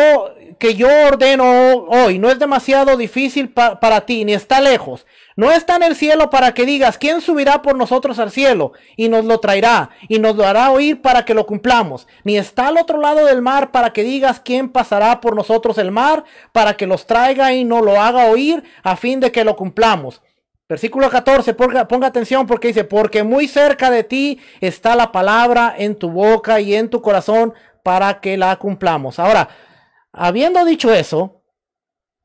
que yo ordeno hoy no es demasiado difícil para ti, ni está lejos. No está en el cielo para que digas, ¿quién subirá por nosotros al cielo? Y nos lo traerá, y nos lo hará oír para que lo cumplamos. Ni está al otro lado del mar para que digas, ¿quién pasará por nosotros el mar? Para que los traiga y no lo haga oír, a fin de que lo cumplamos. Versículo 14, ponga, atención porque dice, porque muy cerca de ti está la palabra en tu boca y en tu corazón para que la cumplamos. Ahora, Habiendo dicho eso,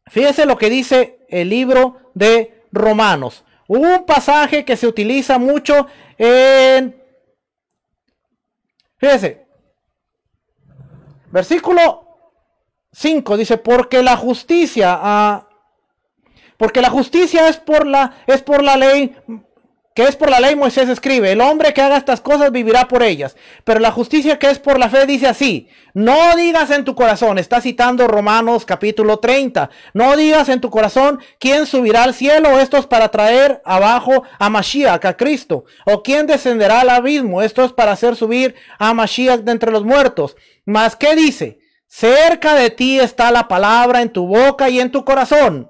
fíjese lo que dice el libro de Romanos. Un pasaje que se utiliza mucho en... Fíjese. Versículo 5 dice, porque la justicia... porque la justicia es por la, es por la ley que es por la ley Moisés escribe, el hombre que haga estas cosas vivirá por ellas. Pero la justicia que es por la fe dice así, no digas en tu corazón, está citando Romanos capítulo 30, no digas en tu corazón quién subirá al cielo, esto es para traer abajo a Mashiach, a Cristo, o quién descenderá al abismo, esto es para hacer subir a Mashiach de entre los muertos. Mas, ¿qué dice? Cerca de ti está la palabra en tu boca y en tu corazón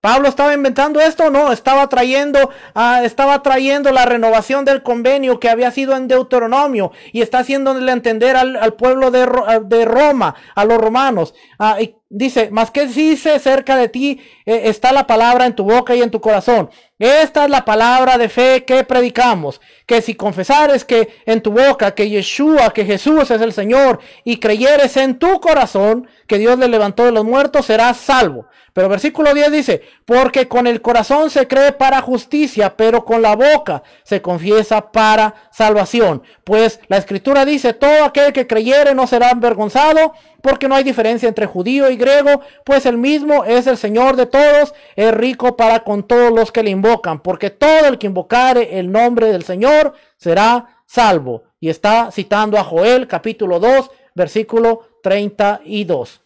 Pablo estaba inventando esto, no, estaba trayendo, ah, estaba trayendo la renovación del convenio que había sido en Deuteronomio y está haciéndole entender al, pueblo de, Roma, a los romanos, ah, Dice, más que dice cerca de ti e, está la palabra en tu boca y en tu corazón. Esta es la palabra de fe que predicamos, que si confesares que en tu boca que Yeshua, que Jesús es el Señor y creyeres en tu corazón que Dios le levantó de los muertos, serás salvo. Pero versículo 10 dice, porque con el corazón se cree para justicia, pero con la boca se confiesa para salvación. Pues la escritura dice, todo aquel que creyere no será avergonzado porque no hay diferencia entre judío y griego, pues el mismo es el Señor de todos, es rico para con todos los que le invocan, porque todo el que invocare el nombre del Señor será salvo. Y está citando a Joel capítulo 2, versículo 32.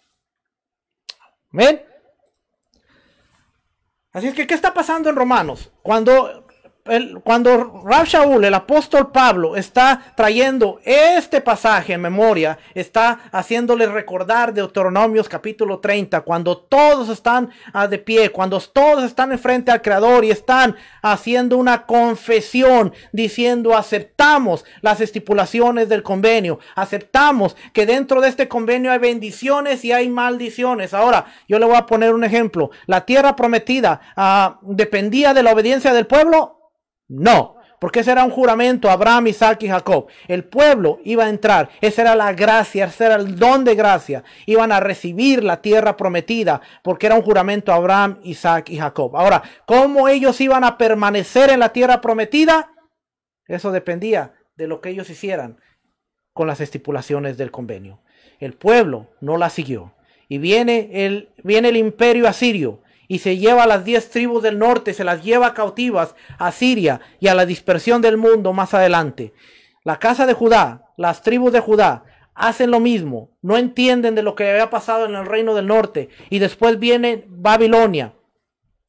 ¿Ven? Así es que, ¿qué está pasando en Romanos? Cuando cuando Rab Shaul, el apóstol Pablo, está trayendo este pasaje en memoria, está haciéndole recordar de Deuteronomios capítulo 30, cuando todos están ah, de pie, cuando todos están enfrente al Creador y están haciendo una confesión diciendo aceptamos las estipulaciones del convenio, aceptamos que dentro de este convenio hay bendiciones y hay maldiciones. Ahora, yo le voy a poner un ejemplo. La tierra prometida ah, dependía de la obediencia del pueblo no, porque ese era un juramento a Abraham, Isaac y Jacob. El pueblo iba a entrar, esa era la gracia, ese era el don de gracia. Iban a recibir la tierra prometida, porque era un juramento a Abraham, Isaac y Jacob. Ahora, ¿cómo ellos iban a permanecer en la tierra prometida? Eso dependía de lo que ellos hicieran con las estipulaciones del convenio. El pueblo no la siguió. Y viene el, viene el imperio asirio y se lleva a las diez tribus del norte, se las lleva cautivas a Siria y a la dispersión del mundo más adelante. La casa de Judá, las tribus de Judá, hacen lo mismo, no entienden de lo que había pasado en el reino del norte y después viene Babilonia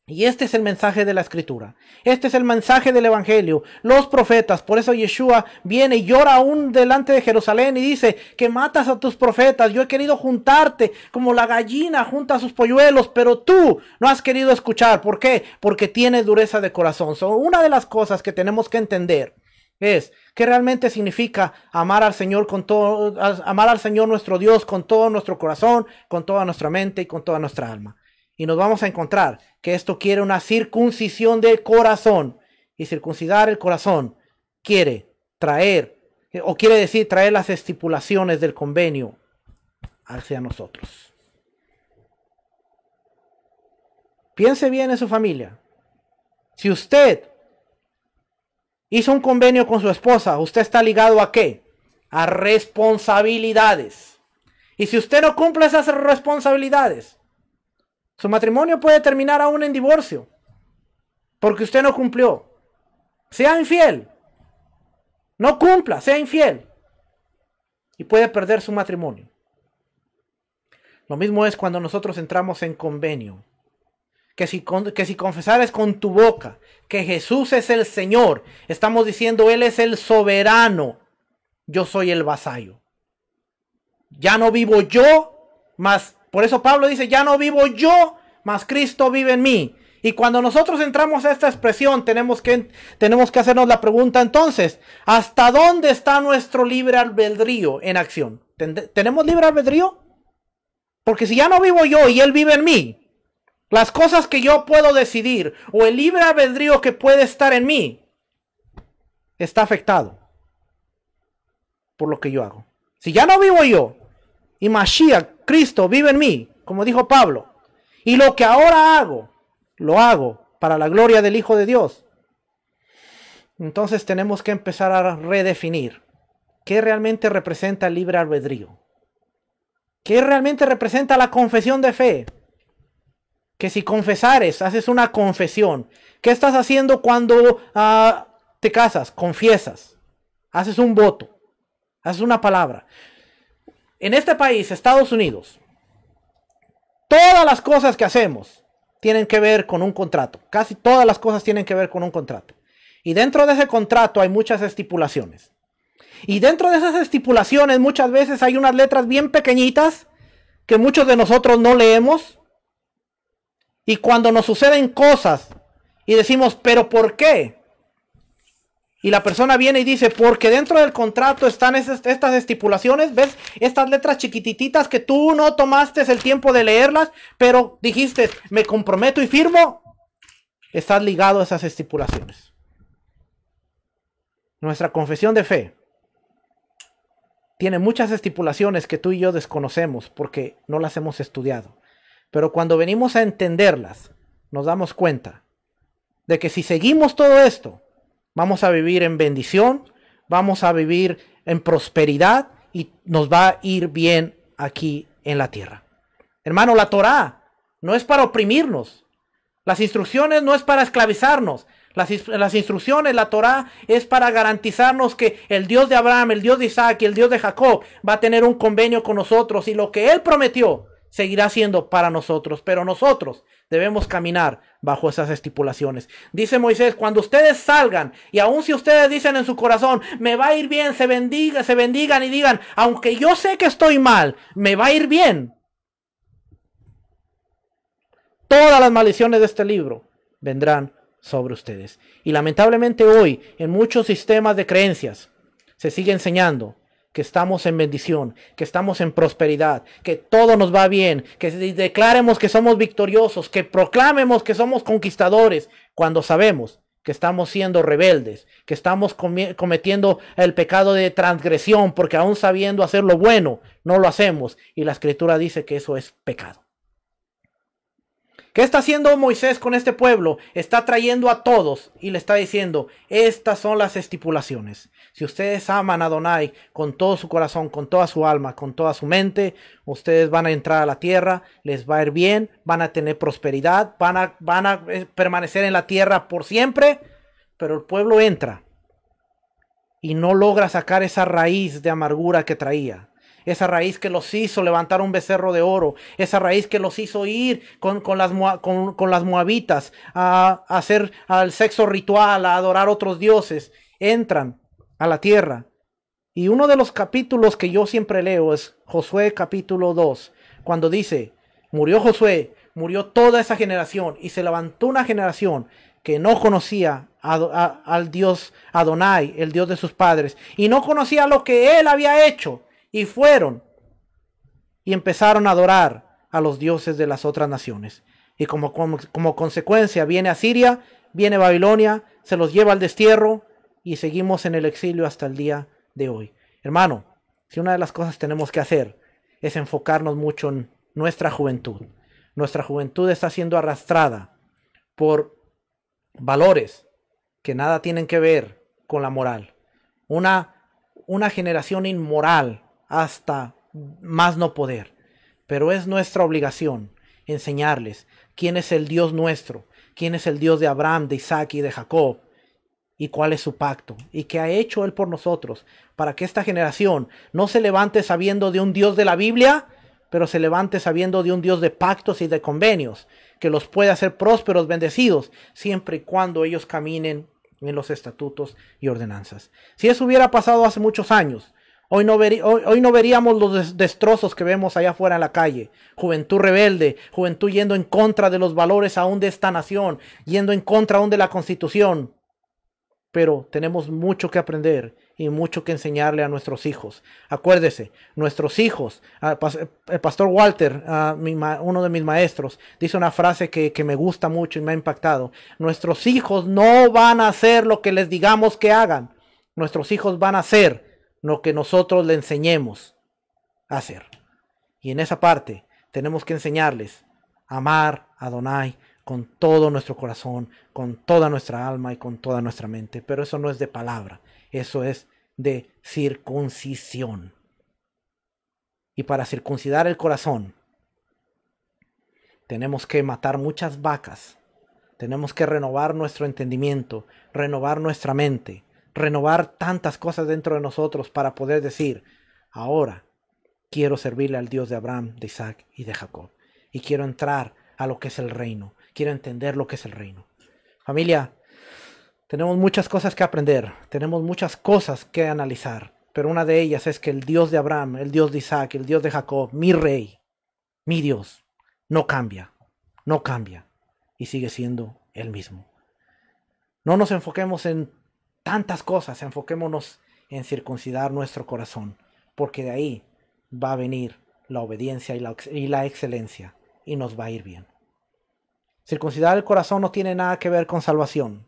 y este es el mensaje de la escritura. Este es el mensaje del Evangelio. Los profetas. Por eso Yeshua viene y llora aún delante de Jerusalén y dice que matas a tus profetas. Yo he querido juntarte como la gallina junta a sus polluelos, pero tú no has querido escuchar. ¿Por qué? Porque tienes dureza de corazón. una de las cosas que tenemos que entender es qué realmente significa amar al Señor con todo, amar al Señor nuestro Dios con todo nuestro corazón, con toda nuestra mente y con toda nuestra alma y nos vamos a encontrar que esto quiere una circuncisión del corazón. Y circuncidar el corazón quiere traer, o quiere decir traer las estipulaciones del convenio hacia nosotros. Piense bien en su familia. Si usted hizo un convenio con su esposa, usted está ligado a qué? A responsabilidades. Y si usted no cumple esas responsabilidades, su matrimonio puede terminar aún en divorcio, porque usted no cumplió. Sea infiel. No cumpla, sea infiel. Y puede perder su matrimonio. Lo mismo es cuando nosotros entramos en convenio. Que si, que si confesares con tu boca que Jesús es el Señor, estamos diciendo Él es el soberano, yo soy el vasallo. Ya no vivo yo, mas por eso Pablo dice, ya no vivo yo, mas Cristo vive en mí. Y cuando nosotros entramos a esta expresión, tenemos que, tenemos que hacernos la pregunta entonces, ¿hasta dónde está nuestro libre albedrío en acción? ¿Tenemos libre albedrío? Porque si ya no vivo yo y Él vive en mí, las cosas que yo puedo decidir o el libre albedrío que puede estar en mí está afectado por lo que yo hago. Si ya no vivo yo y Mashiach Cristo vive en mí, como dijo Pablo. Y lo que ahora hago, lo hago para la gloria del Hijo de Dios. Entonces tenemos que empezar a redefinir qué realmente representa el libre albedrío. ¿Qué realmente representa la confesión de fe? Que si confesares, haces una confesión. ¿Qué estás haciendo cuando ah, te casas? Confiesas. Haces un voto. Haces una palabra en este país, Estados Unidos, todas las cosas que hacemos tienen que ver con un contrato. Casi todas las cosas tienen que ver con un contrato. Y dentro de ese contrato hay muchas estipulaciones. Y dentro de esas estipulaciones muchas veces hay unas letras bien pequeñitas que muchos de nosotros no leemos. Y cuando nos suceden cosas y decimos, pero ¿por qué? y la persona viene y dice, porque dentro del contrato están estas estipulaciones, ¿ves? Estas letras chiquititas que tú no tomaste el tiempo de leerlas, pero dijiste, me comprometo y firmo, estás ligado a esas estipulaciones. Nuestra confesión de fe tiene muchas estipulaciones que tú y yo desconocemos porque no las hemos estudiado. Pero cuando venimos a entenderlas, nos damos cuenta de que si seguimos todo esto, vamos a vivir en bendición, vamos a vivir en prosperidad y nos va a ir bien aquí en la tierra. Hermano, la Torá no es para oprimirnos. Las instrucciones no es para esclavizarnos. Las, instrucciones, la Torá, es para garantizarnos que el Dios de Abraham, el Dios de Isaac y el Dios de Jacob va a tener un convenio con nosotros y lo que Él prometió seguirá siendo para nosotros. Pero nosotros Debemos caminar bajo esas estipulaciones. Dice Moisés, cuando ustedes salgan, y aun si ustedes dicen en su corazón, me va a ir bien, se bendiga, se bendigan y digan, aunque yo sé que estoy mal, me va a ir bien. Todas las maldiciones de este libro vendrán sobre ustedes. Y lamentablemente hoy, en muchos sistemas de creencias, se sigue enseñando que estamos en bendición, que estamos en prosperidad, que todo nos va bien, que declaremos que somos victoriosos, que proclamemos que somos conquistadores, cuando sabemos que estamos siendo rebeldes, que estamos cometiendo el pecado de transgresión, porque aún sabiendo hacer lo bueno, no lo hacemos. Y la escritura dice que eso es pecado. ¿Qué está haciendo Moisés con este pueblo? Está trayendo a todos y le está diciendo, estas son las estipulaciones, si ustedes aman a Donai con todo su corazón, con toda su alma, con toda su mente, ustedes van a entrar a la tierra, les va a ir bien, van a tener prosperidad, van a, van a eh, permanecer en la tierra por siempre, pero el pueblo entra y no logra sacar esa raíz de amargura que traía esa raíz que los hizo levantar un becerro de oro, esa raíz que los hizo ir con, las, con, las moabitas a, a hacer al sexo ritual, a adorar otros dioses, entran a la tierra. Y uno de los capítulos que yo siempre leo es Josué capítulo 2, cuando dice, murió Josué, murió toda esa generación y se levantó una generación que no conocía al Dios Adonai, el Dios de sus padres, y no conocía lo que él había hecho. Y fueron y empezaron a adorar a los dioses de las otras naciones. Y como, como, consecuencia viene a Siria viene Babilonia, se los lleva al destierro, y seguimos en el exilio hasta el día de hoy. Hermano, si una de las cosas tenemos que hacer es enfocarnos mucho en nuestra juventud. Nuestra juventud está siendo arrastrada por valores que nada tienen que ver con la moral. Una, una generación inmoral hasta más no poder. Pero es nuestra obligación enseñarles quién es el Dios nuestro, quién es el Dios de Abraham, de Isaac y de Jacob, y cuál es su pacto y qué ha hecho Él por nosotros para que esta generación no se levante sabiendo de un Dios de la Biblia, pero se levante sabiendo de un Dios de pactos y de convenios, que los puede hacer prósperos, bendecidos, siempre y cuando ellos caminen en los estatutos y ordenanzas. Si eso hubiera pasado hace muchos años, Hoy no, hoy, hoy no, veríamos los destrozos que vemos allá afuera en la calle. Juventud rebelde, juventud yendo en contra de los valores aún de esta nación, yendo en contra aún de la constitución pero tenemos mucho que aprender y mucho que enseñarle a nuestros hijos. Acuérdese, nuestros hijos, ah, el pastor Walter, ah, uno de mis maestros, dice una frase que, me gusta mucho y me ha impactado. Nuestros hijos no van a hacer lo que les digamos que hagan. Nuestros hijos van a hacer lo que nosotros les enseñemos a hacer. Y en esa parte tenemos que enseñarles a amar a Donai con todo nuestro corazón, con toda nuestra alma y con toda nuestra mente. Pero eso no es de palabra, eso es de circuncisión. Y para circuncidar el corazón, tenemos que matar muchas vacas, tenemos que renovar nuestro entendimiento, renovar nuestra mente, renovar tantas cosas dentro de nosotros para poder decir, ahora quiero servirle al Dios de Abraham, de Isaac y de Jacob. Y quiero entrar a lo que es el reino quiero entender lo que es el reino. Familia, tenemos muchas cosas que aprender, tenemos muchas cosas que analizar, pero una de ellas es que el Dios de Abraham, el Dios de Isaac, el Dios de Jacob, mi rey, mi Dios, no cambia, no cambia y sigue siendo el mismo. No nos enfoquemos en tantas cosas, enfoquémonos en circuncidar nuestro corazón, porque de ahí va a venir la obediencia y la, y la excelencia y nos va a ir bien. Circuncidar el corazón no tiene nada que ver con salvación.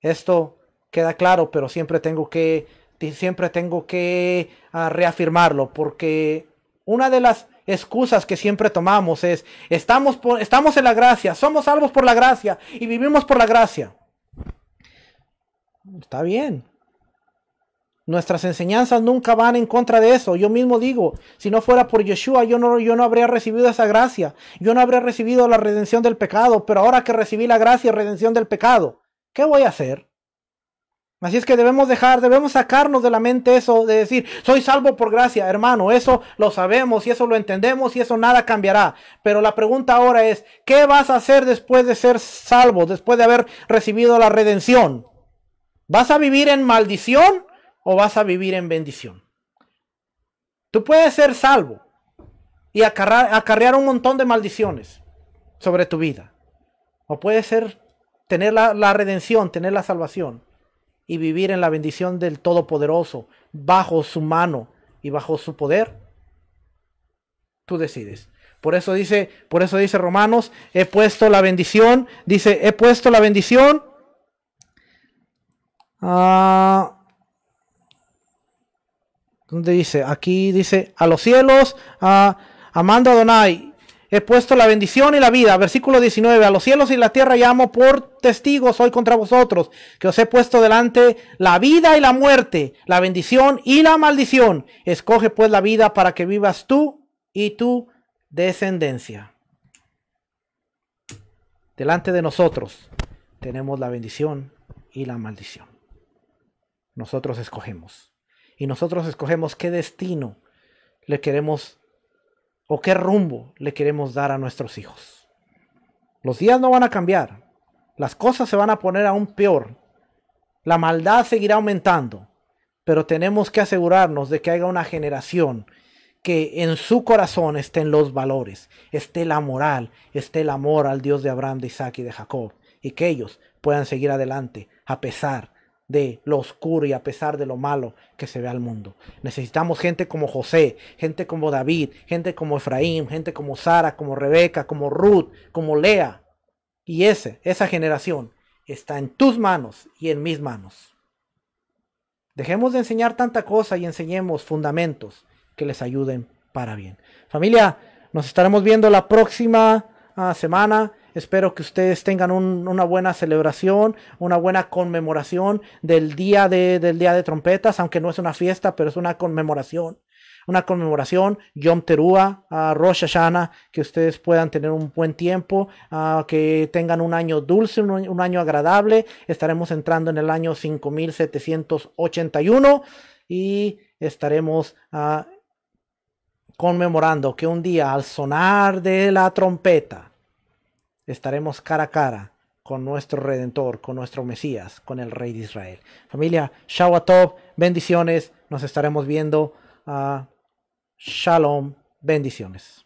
Esto queda claro, pero siempre tengo que, siempre tengo que ah, reafirmarlo, porque una de las excusas que siempre tomamos es, estamos, estamos en la gracia, somos salvos por la gracia y vivimos por la gracia. Está bien, Nuestras enseñanzas nunca van en contra de eso. Yo mismo digo, si no fuera por Yeshua, yo no, yo no habría recibido esa gracia. Yo no habría recibido la redención del pecado. Pero ahora que recibí la gracia y redención del pecado, ¿qué voy a hacer? Así es que debemos dejar, debemos sacarnos de la mente eso de decir, soy salvo por gracia, hermano, eso lo sabemos y eso lo entendemos y eso nada cambiará. Pero la pregunta ahora es, ¿qué vas a hacer después de ser salvo, después de haber recibido la redención? ¿Vas a vivir en maldición? o vas a vivir en bendición. Tú puedes ser salvo y acarrear, un montón de maldiciones sobre tu vida. O puedes ser tener la, redención, tener la salvación y vivir en la bendición del Todopoderoso, bajo su mano y bajo su poder. Tú decides. Por eso dice, por eso dice Romanos, he puesto la bendición, dice, he puesto la bendición. Ah donde dice, aquí dice, a los cielos, a, amando Adonai, he puesto la bendición y la vida. Versículo 19, a los cielos y la tierra llamo por testigos hoy contra vosotros, que os he puesto delante la vida y la muerte, la bendición y la maldición. Escoge pues la vida para que vivas tú y tu descendencia. Delante de nosotros tenemos la bendición y la maldición. Nosotros escogemos y nosotros escogemos qué destino le queremos o qué rumbo le queremos dar a nuestros hijos. Los días no van a cambiar, las cosas se van a poner aún peor, la maldad seguirá aumentando, pero tenemos que asegurarnos de que haya una generación que en su corazón estén los valores, esté la moral, esté el amor al Dios de Abraham, de Isaac y de Jacob, y que ellos puedan seguir adelante a pesar de lo oscuro y a pesar de lo malo que se ve al mundo. Necesitamos gente como José, gente como David, gente como Efraín, gente como Sara, como Rebeca, como Ruth, como Lea. Y ese, esa generación está en tus manos y en mis manos. Dejemos de enseñar tanta cosa y enseñemos fundamentos que les ayuden para bien. Familia, nos estaremos viendo la próxima ah, semana. Espero que ustedes tengan una buena celebración, una buena conmemoración del día de, del día de trompetas, aunque no es una fiesta, pero es una conmemoración. Una conmemoración, Yom Teruah, a Rosh Hashanah, que ustedes puedan tener un buen tiempo, que tengan un año dulce, un, año agradable. Estaremos entrando en el año 5781 y estaremos ah, conmemorando que un día al sonar de la trompeta estaremos cara a cara con nuestro Redentor, con nuestro Mesías, con el Rey de Israel. Familia, Tov, bendiciones, nos estaremos viendo. Ah, shalom, bendiciones.